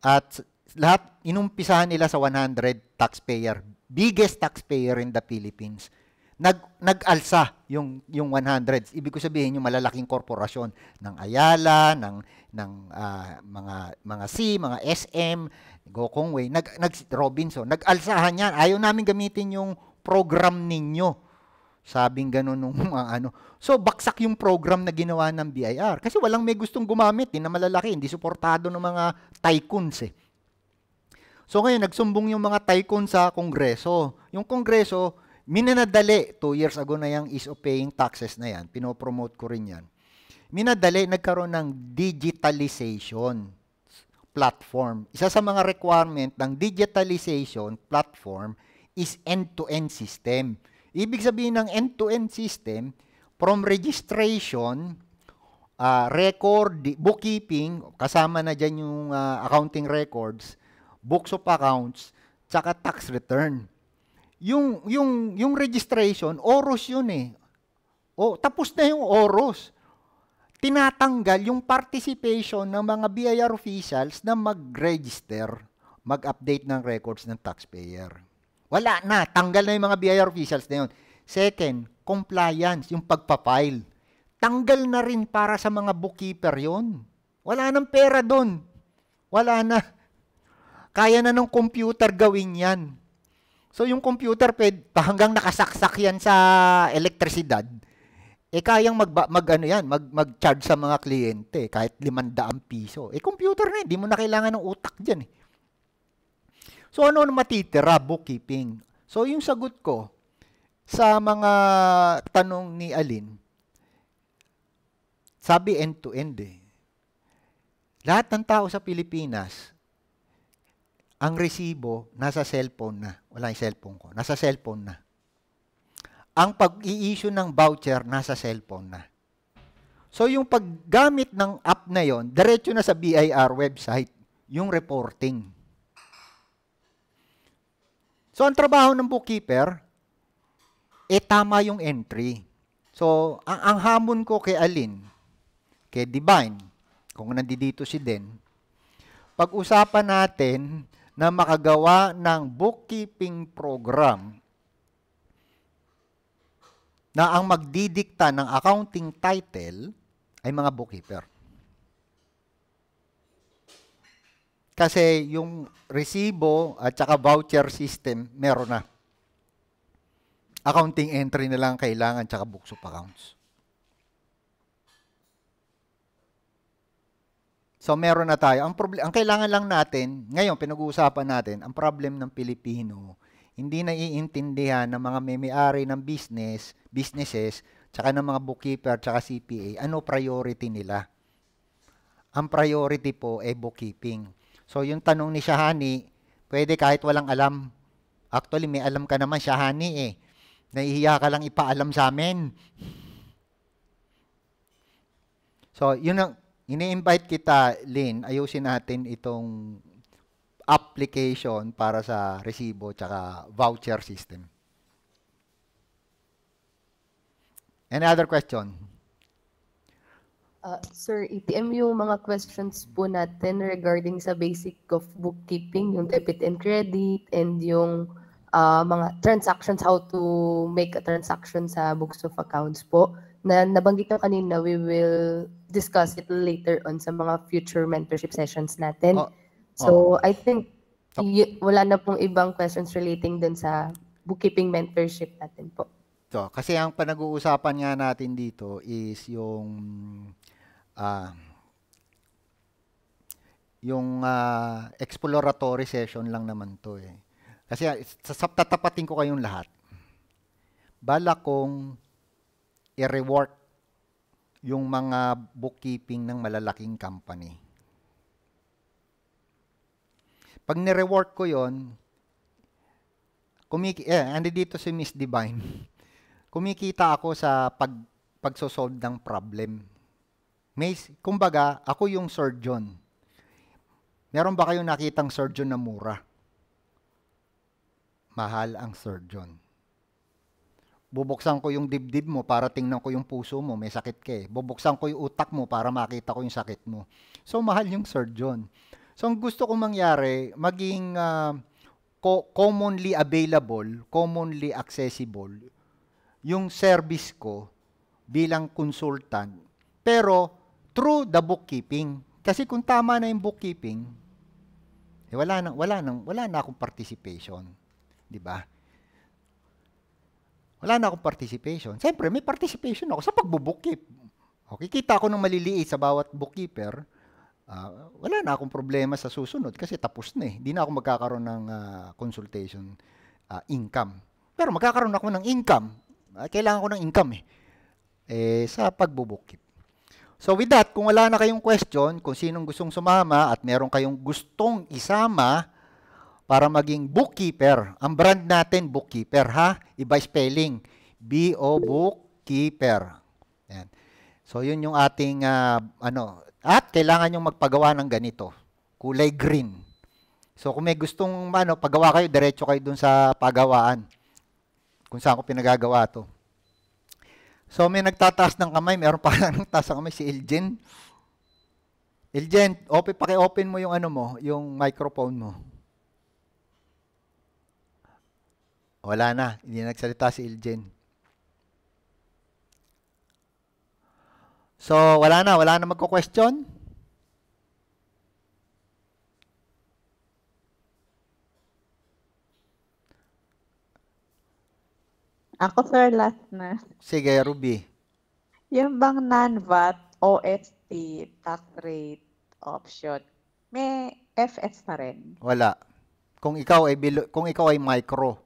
at lahat inumpisahan nila sa 100 taxpayer, biggest taxpayer in the Philippines nag nagalsa yung yung 100s. Ibig ko sabihin yung malalaking korporasyon ng Ayala, ng ng uh, mga mga C, mga SM, Gokongwei, nag nag Robinson, nagalsahan yan. Ayaw namin gamitin yung program ninyo. Sabing ganun nung mga ano. So baksak yung program na ginawa ng BIR kasi walang may gustong gumamit din eh, na malalaki, hindi suportado ng mga tycoons eh. So ngayon nagsumbong yung mga tycoon sa Kongreso. Yung Kongreso Minanadali, two years ago na yung ease of paying taxes na yan, pinopromote ko rin yan. Minadali, nagkaroon ng digitalization platform. Isa sa mga requirement ng digitalization platform is end-to-end -end system. Ibig sabihin ng end-to-end -end system, from registration, uh, record, bookkeeping, kasama na dyan yung uh, accounting records, books of accounts, tsaka tax return yung, yung, yung registration, oros yun eh. O, tapos na yung oros. Tinatanggal yung participation ng mga BIR officials na mag-register, mag-update ng records ng taxpayer. Wala na, tanggal na yung mga BIR officials na yun. Second, compliance, yung pagpapile. Tanggal na rin para sa mga bookkeeper yon. Wala nang pera doon. Wala na. Kaya na ng computer gawin yan. So yung computer, pwede, hanggang nakasaksak yan sa elektrisidad, eh kayang mag, mag ano yan, mag, mag-charge sa mga kliyente kahit 500 piso. Eh computer na, hindi eh, mo na kailangan ng utak diyan eh. So ano na matitira? Bookkeeping. So yung sagot ko sa mga tanong ni Alin, sabi end to end eh. Lahat ng tao sa Pilipinas, ang resibo nasa cellphone na. Wala yung cellphone ko. Nasa cellphone na. Ang pag-i-issue ng voucher nasa cellphone na. So yung paggamit ng app na yon, diretso na sa BIR website yung reporting. So ang trabaho ng bookkeeper, eh tama yung entry. So ang, ang hamon ko kay Alin, kay Divine, kung nandito si Den, pag-usapan natin na makagawa ng bookkeeping program na ang magdidikta ng accounting title ay mga bookkeeper. Kasi yung resibo at saka voucher system, meron na. Accounting entry na lang kailangan saka books of accounts. So meron na tayo. Ang, problem, ang kailangan lang natin, ngayon pinag-uusapan natin, ang problem ng Pilipino, hindi naiintindihan ng mga may-ari ng business, businesses, tsaka ng mga bookkeeper, tsaka CPA, ano priority nila. Ang priority po ay bookkeeping. So yung tanong ni Shahani, pwede kahit walang alam. Actually, may alam ka naman, Shahani eh. Nahihiya ka lang ipaalam sa amin. So, yun ang, ini-invite kita, Lynn, ayusin natin itong application para sa resibo tsaka voucher system. Any other question? Uh, sir, ATM, e yung mga questions po natin regarding sa basic of bookkeeping, yung debit and credit, and yung uh, mga transactions, how to make a transaction sa books of accounts po. Na nabanggit nyo kanina, we will discuss it later on sa mga future mentorship sessions natin. Uh, so, uh, I think y- wala na pong ibang questions relating dun sa bookkeeping mentorship natin po. So, kasi ang panag-uusapan nga natin dito is yung uh, yung uh, exploratory session lang naman to eh. Kasi sasap tatapatin ko kayong lahat. Balak kong i-rework yung mga bookkeeping ng malalaking company. Pag nirework ko yon, kumiki eh, andi dito si Miss Divine. Kumikita ako sa pag pagsosolve ng problem. May, kumbaga, ako yung surgeon. Meron ba kayong nakitang surgeon na mura? Mahal ang surgeon. Bubuksan ko yung dibdib mo para tingnan ko yung puso mo, may sakit ka eh. Bubuksan ko yung utak mo para makita ko yung sakit mo. So, mahal yung surgeon. So, ang gusto kong mangyari, maging uh, co- commonly available, commonly accessible, yung service ko bilang consultant. Pero, through the bookkeeping. Kasi kung tama na yung bookkeeping, eh, wala nang wala nang wala na akong participation, 'di ba? Wala na akong participation. Siyempre, may participation ako sa pagbubookkeep. Okay, kita ko ng maliliit sa bawat bookkeeper, uh, wala na akong problema sa susunod kasi tapos na eh. Hindi na ako magkakaroon ng uh, consultation uh, income. Pero magkakaroon ako ng income. Uh, kailangan ko ng income eh. Eh, sa pagbubukip. So with that, kung wala na kayong question, kung sinong gustong sumama at meron kayong gustong isama para maging bookkeeper. Ang brand natin, bookkeeper, ha? Iba spelling. B-O, bookkeeper. Yan. So, yun yung ating, uh, ano, at kailangan yung magpagawa ng ganito. Kulay green. So, kung may gustong, ano, pagawa kayo, diretso kayo dun sa pagawaan. Kung saan ko pinagagawa to. So, may nagtataas ng kamay. Meron pa lang nagtaas ng kamay, si Eljen. Eljen, open, paki-open mo yung ano mo, yung microphone mo. Wala na. Hindi nagsalita si Iljen. So, wala na. Wala na magko-question. Ako, sir, last na. Sige, Ruby. Yung bang non-VAT, OST, tax rate, option, may FS pa rin? Wala. Kung ikaw ay, kung ikaw ay micro,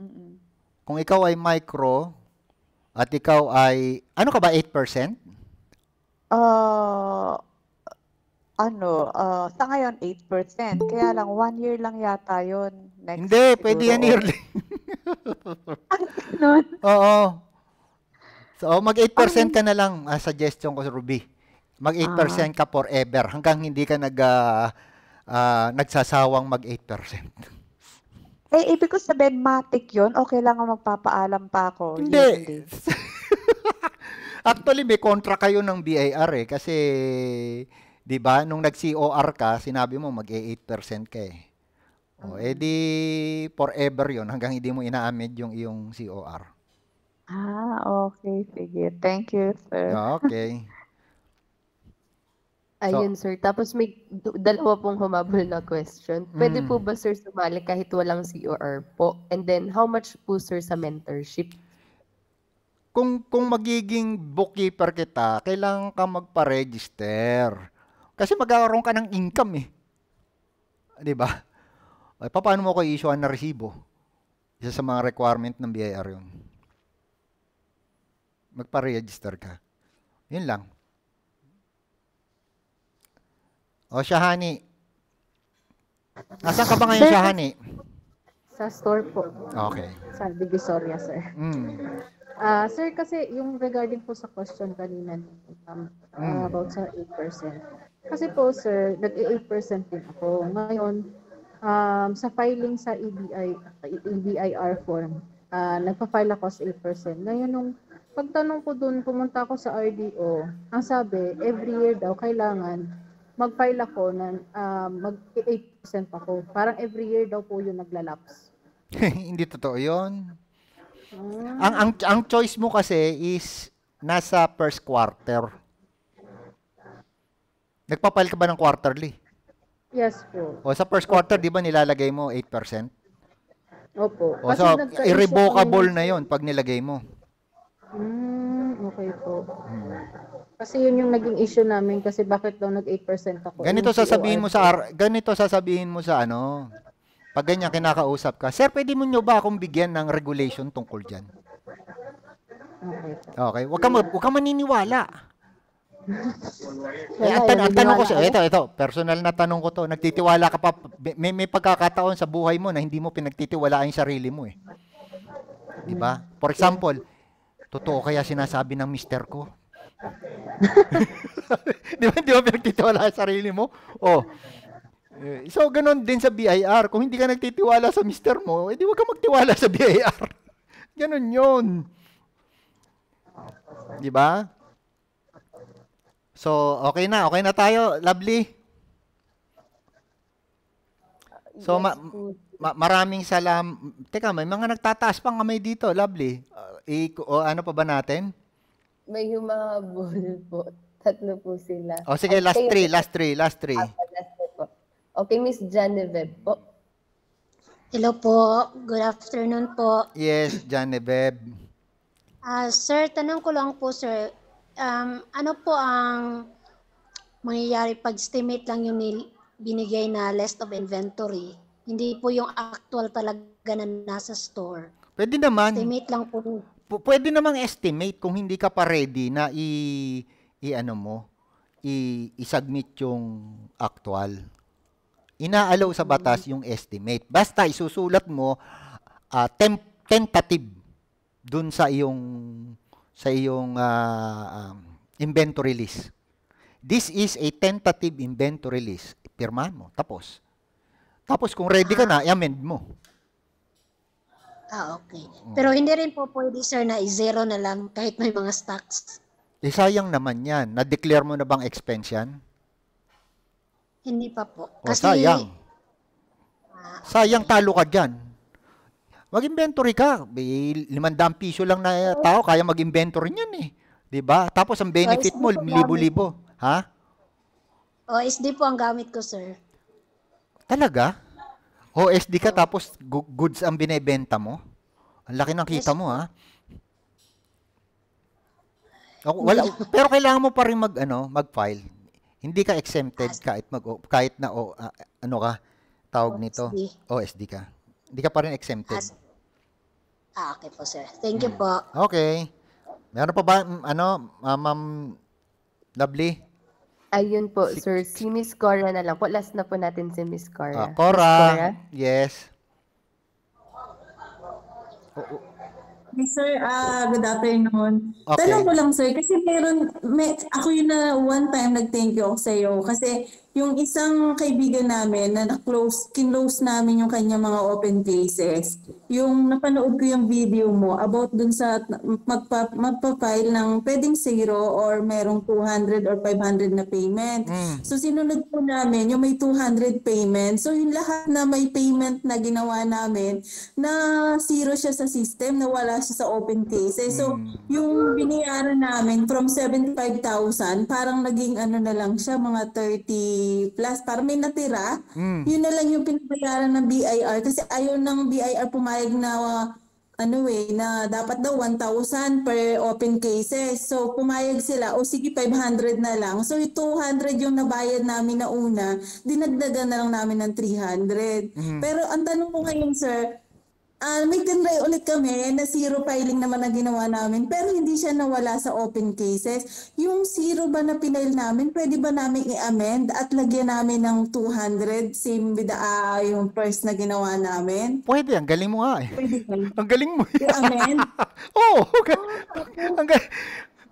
mm Kung ikaw ay micro at ikaw ay, ano ka ba, 8%? Uh, ah, ano, uh, sa ngayon 8%. Kaya lang, one year lang yata 'yon Next Hindi, siguro. pwede yan yearly. Noon. Oo. So, oh, mag 8% um, ka na lang, uh, suggestion ko, Ruby. Mag 8% uh, ka forever hanggang hindi ka nag, uh, uh, nagsasawang mag 8%. Eh, ibig ko sabihin, matik yun o kailangan magpapaalam pa ako? Hindi. Actually, may kontra kayo ng BIR eh. Kasi, di ba, nung nag-COR ka, sinabi mo mag-8% ka eh. O, mm edi eh forever yon hanggang hindi mo inaamid yung iyong COR. Ah, okay. Sige. Thank you, sir. Ah, okay. Ayun, so, sir. Tapos may dalawa pong humabol na question. Pwede mm. po ba, sir, sumali kahit walang COR po? And then, how much po, sir, sa mentorship? Kung, kung magiging bookkeeper kita, kailangan ka magpa-register. Kasi magkakaroon ka ng income eh. Di ba? Ay, paano mo ko i-issue na resibo? Isa sa mga requirement ng BIR yun. Magpa-register ka. Yun lang. O, Shahani. Nasaan ka ba ngayon, sir, Shahani? Sa store po. Okay. Sa Divisoria, sir. Mm. Uh, sir, kasi yung regarding po sa question kanina um, mm. about sa 8%. Kasi po, sir, nag-8% din ako. Ngayon, um, sa filing sa EBI, EBIR form, uh, nagpa-file ako sa 8%. Ngayon, nung pagtanong ko dun, pumunta ako sa RDO, ang sabi, every year daw, kailangan mag-file ako ng uh, mag-8% ako. Parang every year daw po yun naglalaps. Hindi totoo yun. Ah. Ang, ang, ang choice mo kasi is nasa first quarter. Nagpapail ka ba ng quarterly? Yes po. O sa first quarter, okay. di ba nilalagay mo 8%? Opo. O so, irrevocable na yon pag nilagay mo. Mm, okay po. Hmm. Kasi yun yung naging issue namin kasi bakit daw nag 8% ako. Ganito sasabihin mo sa ar- ganito sasabihin mo sa ano. Pag ganyan kinakausap ka, sir, pwede mo nyo ba akong bigyan ng regulation tungkol diyan? Okay. Okay. Huwag ka, ma- huwag ka maniniwala. eh, at, eh, at tanong ko sa ito, ito, personal na tanong ko to. Nagtitiwala ka pa, may, may pagkakataon sa buhay mo na hindi mo pinagtitiwalaan yung sarili mo eh. Di ba? For example, totoo kaya sinasabi ng mister ko? di ba, di ba pinagtitiwala sa sarili mo? Oh. Eh, so, ganun din sa BIR. Kung hindi ka nagtitiwala sa mister mo, eh di wag ka magtiwala sa BIR. ganun yon. Di ba? So, okay na. Okay na tayo. Lovely. So, ma- ma- maraming salam. Teka, may mga nagtataas pang kamay dito. Lovely. Uh, i- o, ano pa ba natin? may humahabol po. Tatlo po sila. O oh, sige, okay, last three, last three, last three. Ah, okay, Miss Genevieve po. Hello po. Good afternoon po. Yes, Genevieve. Uh, sir, tanong ko lang po, sir. Um, ano po ang mangyayari pag estimate lang yung nil- binigay na list of inventory? Hindi po yung actual talaga na nasa store. Pwede naman. Estimate lang po pwede namang estimate kung hindi ka pa ready na i, i ano mo, i, i-submit yung actual. Inaalaw sa batas yung estimate. Basta isusulat mo uh, ah, temp- tentative dun sa iyong sa iyong uh, um, inventory list. This is a tentative inventory list. Pirma mo, tapos. Tapos kung ready ka na, i-amend mo. Ah, okay. Mm. Pero hindi rin po pwede, sir, na i-zero na lang kahit may mga stocks. Eh, sayang naman yan. Na-declare mo na bang expense yan? Hindi pa po. O, oh, Kasi, sayang. Ah. sayang talo ka dyan. Mag-inventory ka. May 500 piso lang na tao, kaya mag-inventory niyan eh. 'Di ba? Tapos ang benefit mo, libo-libo. Ha? O, SD po ang gamit ko, sir. Talaga? OSD ka tapos goods ang binebenta mo? Ang laki ng kita mo ha. Ah. Ako, wala, pero kailangan mo pa rin mag ano, mag-file. Hindi ka exempted ah, kahit mag kahit na o, uh, ano ka tawag OSD. nito, OSD ka. Hindi ka pa rin exempted. ah, okay po sir. Thank you po. Hmm. Okay. Meron pa ba mm, ano, uh, Ma'am Lovely? Ayun po, si, sir. Si Miss Cora na lang po. Last na po natin si Miss Cora. Ah, Cora. Miss Cora. Yes. Oh, oh. Hey, sir, uh, good afternoon. Okay. Tanong ko lang, sir, kasi meron, may, ako yung na one time nag-thank you ako sa'yo. Kasi yung isang kaibigan namin na na-close, kinlose namin yung kanya mga open cases, yung napanood ko yung video mo about dun sa magpa, magpa-file ng pwedeng zero or merong 200 or 500 na payment. Mm. So sinunod po namin yung may 200 payment. So yung lahat na may payment na ginawa namin, na zero siya sa system, na wala siya sa open cases. So mm. yung binayaran namin from 75,000, parang naging ano na lang siya, mga 30 plus para may natira, mm. yun na lang yung pinabayaran ng BIR kasi ayaw ng BIR pumayag na ano eh, na dapat daw 1,000 per open cases. So pumayag sila, o sige 500 na lang. So 200 yung nabayad namin na una, dinagdagan na lang namin ng 300. Mm-hmm. Pero ang tanong ko ngayon sir, Uh, may tinry ulit kami na zero filing naman ang na ginawa namin pero hindi siya nawala sa open cases. Yung zero ba na pinail namin, pwede ba namin i-amend at lagyan namin ng 200 same with uh, yung first na ginawa namin? Pwede, ang galing mo nga eh. Pwede ang galing mo. I-amend? Oo. oh, okay. ang, ah.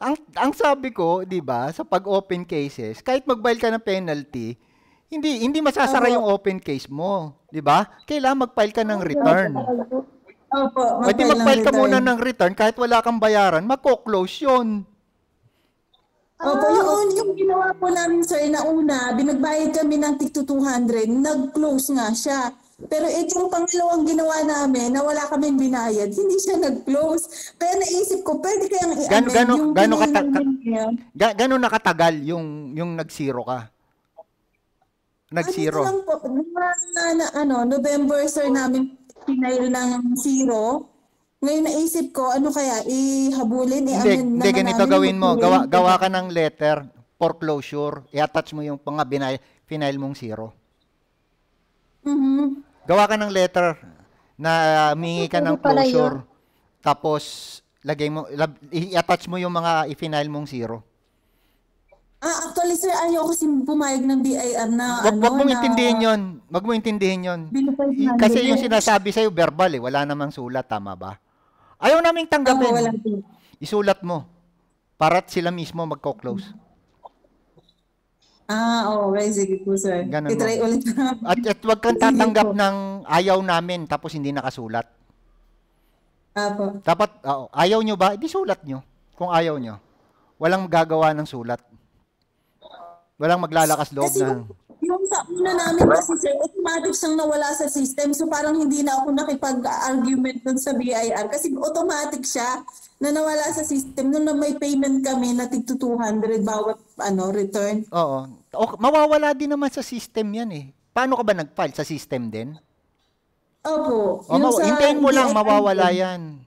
ang, ang sabi ko, di ba, sa pag-open cases, kahit magbayad ka ng penalty, hindi hindi masasara yung open case mo, 'di ba? Kailangan mag-file ka ng return. Opo, Pwede mag-file ka muna ng return kahit wala kang bayaran, magko-close 'yon. Opo, ah. yung, yung ginawa po namin sir na una, binagbayad kami ng tig 200, nag-close nga siya. Pero itong pangalawang ginawa namin na wala kaming binayad, hindi siya nag-close. Kaya naisip ko, pwede kayang i-amend gano, gano, yung gano, kata- ka, gano nakatagal yung, yung nag-zero ka? Nag-zero. Ano lang po, na, na, ano, November, sir, namin pinail ng zero. Ngayon naisip ko, ano kaya, ihabulin, eh, hindi, ano hindi, ganito gawin mo. Gawa, gawa ka ng letter, for closure. i-attach mo yung mga binail, pinail mong zero. Mm-hmm. Gawa ka ng letter na uh, ah, mingi ka ano ng closure. Tapos, lagay mo, i-attach mo yung mga i-final mong zero. Ah, actually sir, ayaw kasi pumayag ng BIR na wag, ano, wag mong na, intindihin yun. Wag mong intindihin 'yon. Kasi yung sinasabi sa'yo verbal eh. Wala namang sulat, tama ba? Ayaw naming tanggapin. Oh, Isulat mo. Para sila mismo magko-close. Ah, oh, right. Sige po, sir. Ganun Itry mo. ulit. at, at wag kang tatanggap ng ayaw namin tapos hindi nakasulat. Apo. Dapat, ah, oh, ayaw nyo ba? Di sulat nyo. Kung ayaw nyo. Walang gagawa ng sulat. Walang maglalakas loob kasi, na. Yung sa una namin kasi sir, automatic siyang nawala sa system. So parang hindi na ako nakipag-argument dun sa BIR kasi automatic siya na nawala sa system nung may payment kami na tig 200 bawat ano return. Oo. O, mawawala din naman sa system 'yan eh. Paano ka ba nag-file sa system din? Opo. O, ma- hintayin mo lang mawawala 'yan.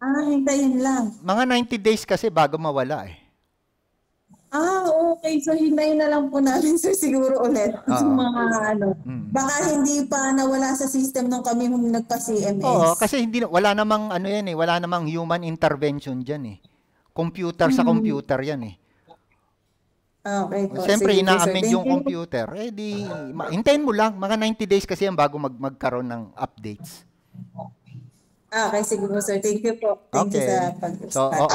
Ah, hintayin lang. Mga 90 days kasi bago mawala eh. Ah, okay. So, hintayin na lang po namin, sir, siguro ulit. Uh, yung mga ano. Mm. Baka hindi pa nawala sa system nung kami nagpa-CMS. Oo, kasi hindi, wala namang ano yan eh. Wala namang human intervention dyan eh. Computer mm. sa mm-hmm. computer yan eh. Ah, okay po. Siyempre, Sige, yung computer. Eh di, ma- hintayin mo lang. Mga 90 days kasi yan bago mag magkaroon ng updates. Ah, okay, sige po sir. Thank you po. Thank okay. you sa pag-usap. So, oh,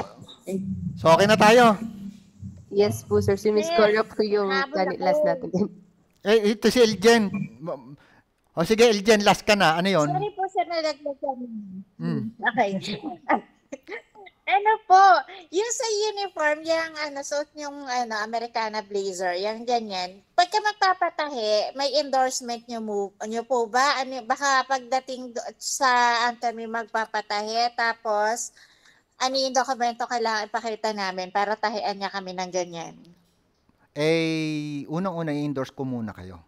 so okay na tayo. Yes po, sir. Si Miss Cora po yung kanit last natin. Eh, ito si Eljen. O oh, sige, Eljen, last ka na. Ano yon? Sorry po, sir, nalaglag kami. Mm. Okay. ano po, yung sa uniform, yung ano, suot yung ano, Americana blazer, yung ganyan. Pagka magpapatahi, may endorsement nyo, mo, nyo po ba? Ano, baka pagdating sa Anthem, magpapatahi, tapos ano yung dokumento kailangan ipakita namin para tahian niya kami ng ganyan? Eh, unang-una i-endorse ko muna kayo.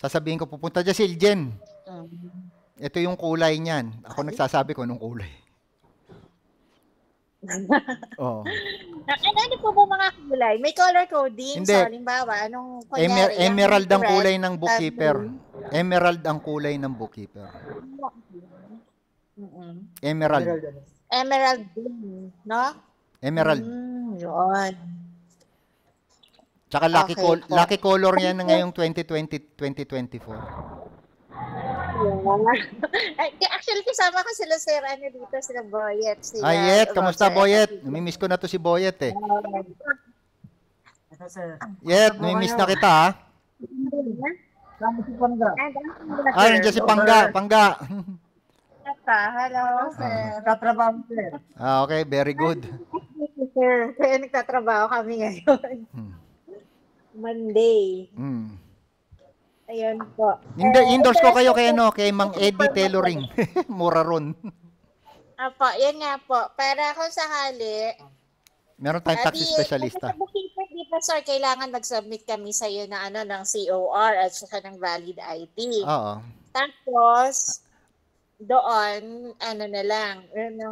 Sasabihin ko, pupunta dyan si Iljen. Mm. Ito yung kulay niyan. Ako Ay? Ah, nagsasabi ko nung kulay. oh. Ano, ano po po mga kulay? May color coding? Hindi. So, halimbawa, anong kunyari? Emer- emerald ang kulay ng bookkeeper. Uh, emerald ang kulay ng bookkeeper. Mm-mm. Emerald. emerald. Ano? Emerald green, no? Emerald. Mm, yun. Tsaka lucky, okay, col- lucky color yan na ngayong 2020, 2024. Yeah. Actually, kasama ko sila Sir ano dito, sila Boyet. Sila, Ay, ah, Yet, kamusta Boyet? Namimiss ko na to si Boyet eh. Ito, sir. Yet, namimiss na kita ha. Ah. Ay, ah, nandiyan si Panga. Panga. Marta. Hello, ah. sir. Tatrabaho, sir. Ah, okay, very good. sir. Kaya nagtatrabaho kami ngayon. Hmm. Monday. Hmm. Ayun po. Hindi, eh, endorse ko kayo kay ano, kay Mang Eddie Tailoring. Mura ron. Apo, yan nga po. Para kung sakali, Meron tayong tax eh, specialista. Bukipit, di ba, sir, kailangan mag-submit kami sa iyo na ano, ng COR at saka ng valid ID. Oo. Tapos, doon, ano na lang,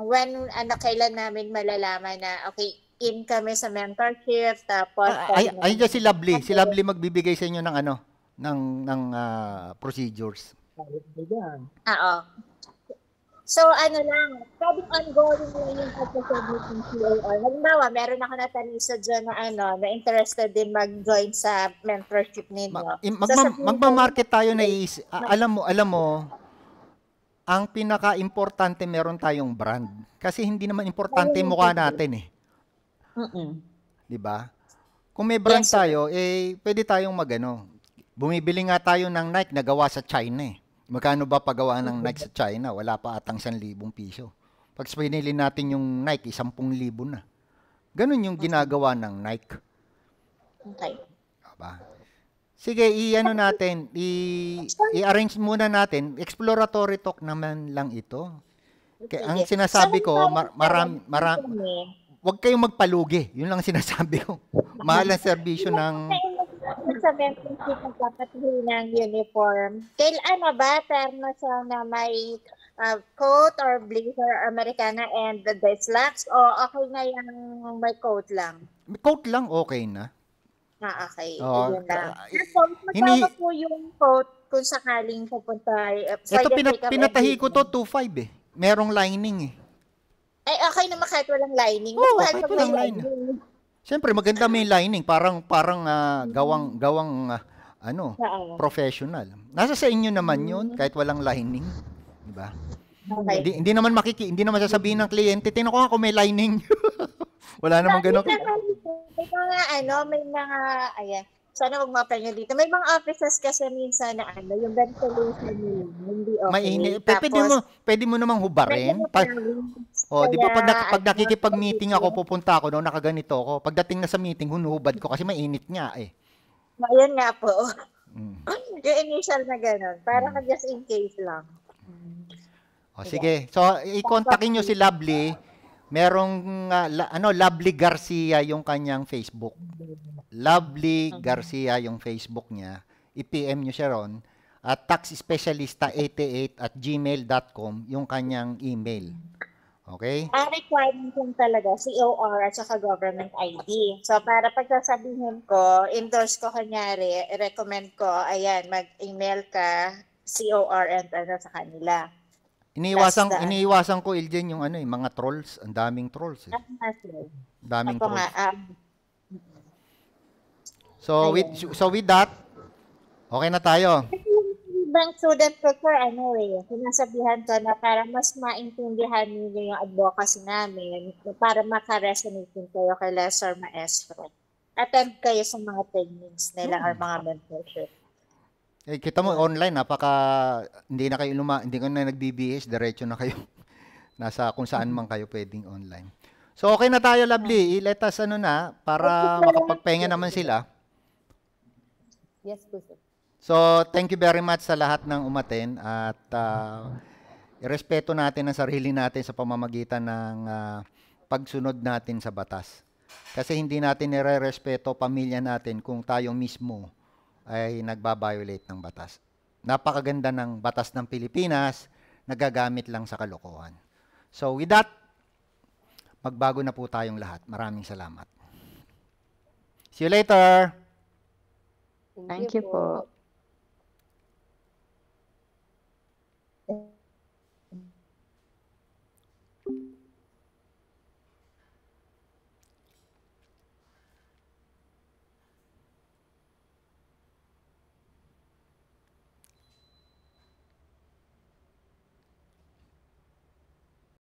when, ano, kailan namin malalaman na, okay, in kami sa mentorship, tapos... Ah, ay, ay, ay, si Lovely. Okay. Si Lovely magbibigay sa inyo ng ano, ng, ng uh, procedures. Oo. So, ano lang, pwedeng ongoing lang yung pag-submit ng CAR. Halimbawa, meron ako na natanisa dyan na ano, na interested din mag-join sa mentorship ninyo. Ma- magma- market tayo na is, alam mo, alam mo, ang pinaka-importante meron tayong brand. Kasi hindi naman importante yung mukha natin eh. Mm-mm. 'Di ba? Kung may brand yes, tayo, eh pwede tayong magano. Bumibili nga tayo ng Nike na gawa sa China eh. Magkano ba pagawa ng Nike sa China? Wala pa atang 1,000 piso. Pag pinili natin yung Nike, 10,000 na. Ganun yung ginagawa ng Nike. Okay. Diba? Sige, i-ano natin, i- i-arrange muna natin. Exploratory talk naman lang ito. Okay, ang sinasabi ko, mar- maram, maram, eh. huwag kayong magpalugi. Yun lang sinasabi ko. Mahal ang serbisyo ng... Sabihan ko dapat ng uniform. Kail ano ba, terno siya na may uh, coat or blazer Americana and the, the slacks o okay na yung may coat lang? May coat lang, okay na. Ah, okay. Oh, yun na. Uh, hini... po yung coat kung sakaling pupunta. Uh, Ito, pina- pinatahi ko to 2.5 eh. Merong lining eh. Ay, okay naman kahit walang lining. Oo, oh, kahit walang lining. lining. Siyempre, maganda may lining. Parang, parang uh, gawang, gawang, uh, ano, yeah, professional. Nasa sa inyo naman yun, mm-hmm. kahit walang lining. Di ba? Okay. Hindi, hindi naman makiki, hindi naman sasabihin ng kliyente, tinan ko nga kung may lining. Wala namang ganun. Hindi may mga ano, may mga, ayan, sana wag mapal nyo dito. May mga offices kasi minsan na ano, yung ventilation nila, hindi okay. Mainit. Tapos, pwede mo, pwede mo namang hubarin. Pa, oh, di ba pag, pag ano, nakikipag-meeting ako, pupunta ako, no, nakaganito ako. Pagdating na sa meeting, hunuhubad ko kasi mainit nga eh. Ayun nga po. Mm. yung initial na ganun. Para ka mm. just in case lang. O, mm. oh, diba? sige. So, i-contactin nyo si Lovely merong uh, la, ano Lovely Garcia yung kanyang Facebook. Lovely okay. Garcia yung Facebook niya. I-PM niyo siya ron at taxspecialista88 at gmail.com yung kanyang email. Okay? Ang requirement lang talaga, COR at saka government ID. So, para pagsasabihin ko, endorse ko kanyari, recommend ko, ayan, mag-email ka, COR and ano sa kanila. Iniiwasan, Basta, iniiwasan ko, Iljen, yung ano, yung eh, mga trolls. Ang daming trolls. Eh. daming Ako trolls. Nga, um, so, with, so with that, okay na tayo. Ibang student ko, sir, ano eh, sinasabihan ko na para mas maintindihan niyo yung advocacy namin, para makaresonate din kayo kay Lesser Maestro. Attend kayo sa mga trainings nila hmm. or mga mentorship. Eh, kita mo online, napaka hindi na kayo luma, hindi ka na nag-BBS, diretso na kayo. Nasa kung saan man kayo pwedeng online. So okay na tayo, lovely. Eh, let us ano na para makapagpahinga naman sila. Yes, po sir. So, thank you very much sa lahat ng umaten at uh, irespeto natin ang sarili natin sa pamamagitan ng uh, pagsunod natin sa batas. Kasi hindi natin nire-respeto pamilya natin kung tayo mismo ay nagbabiolate ng batas. Napakaganda ng batas ng Pilipinas, nagagamit lang sa kalokohan. So with that, magbago na po tayong lahat. Maraming salamat. See you later! Thank you po.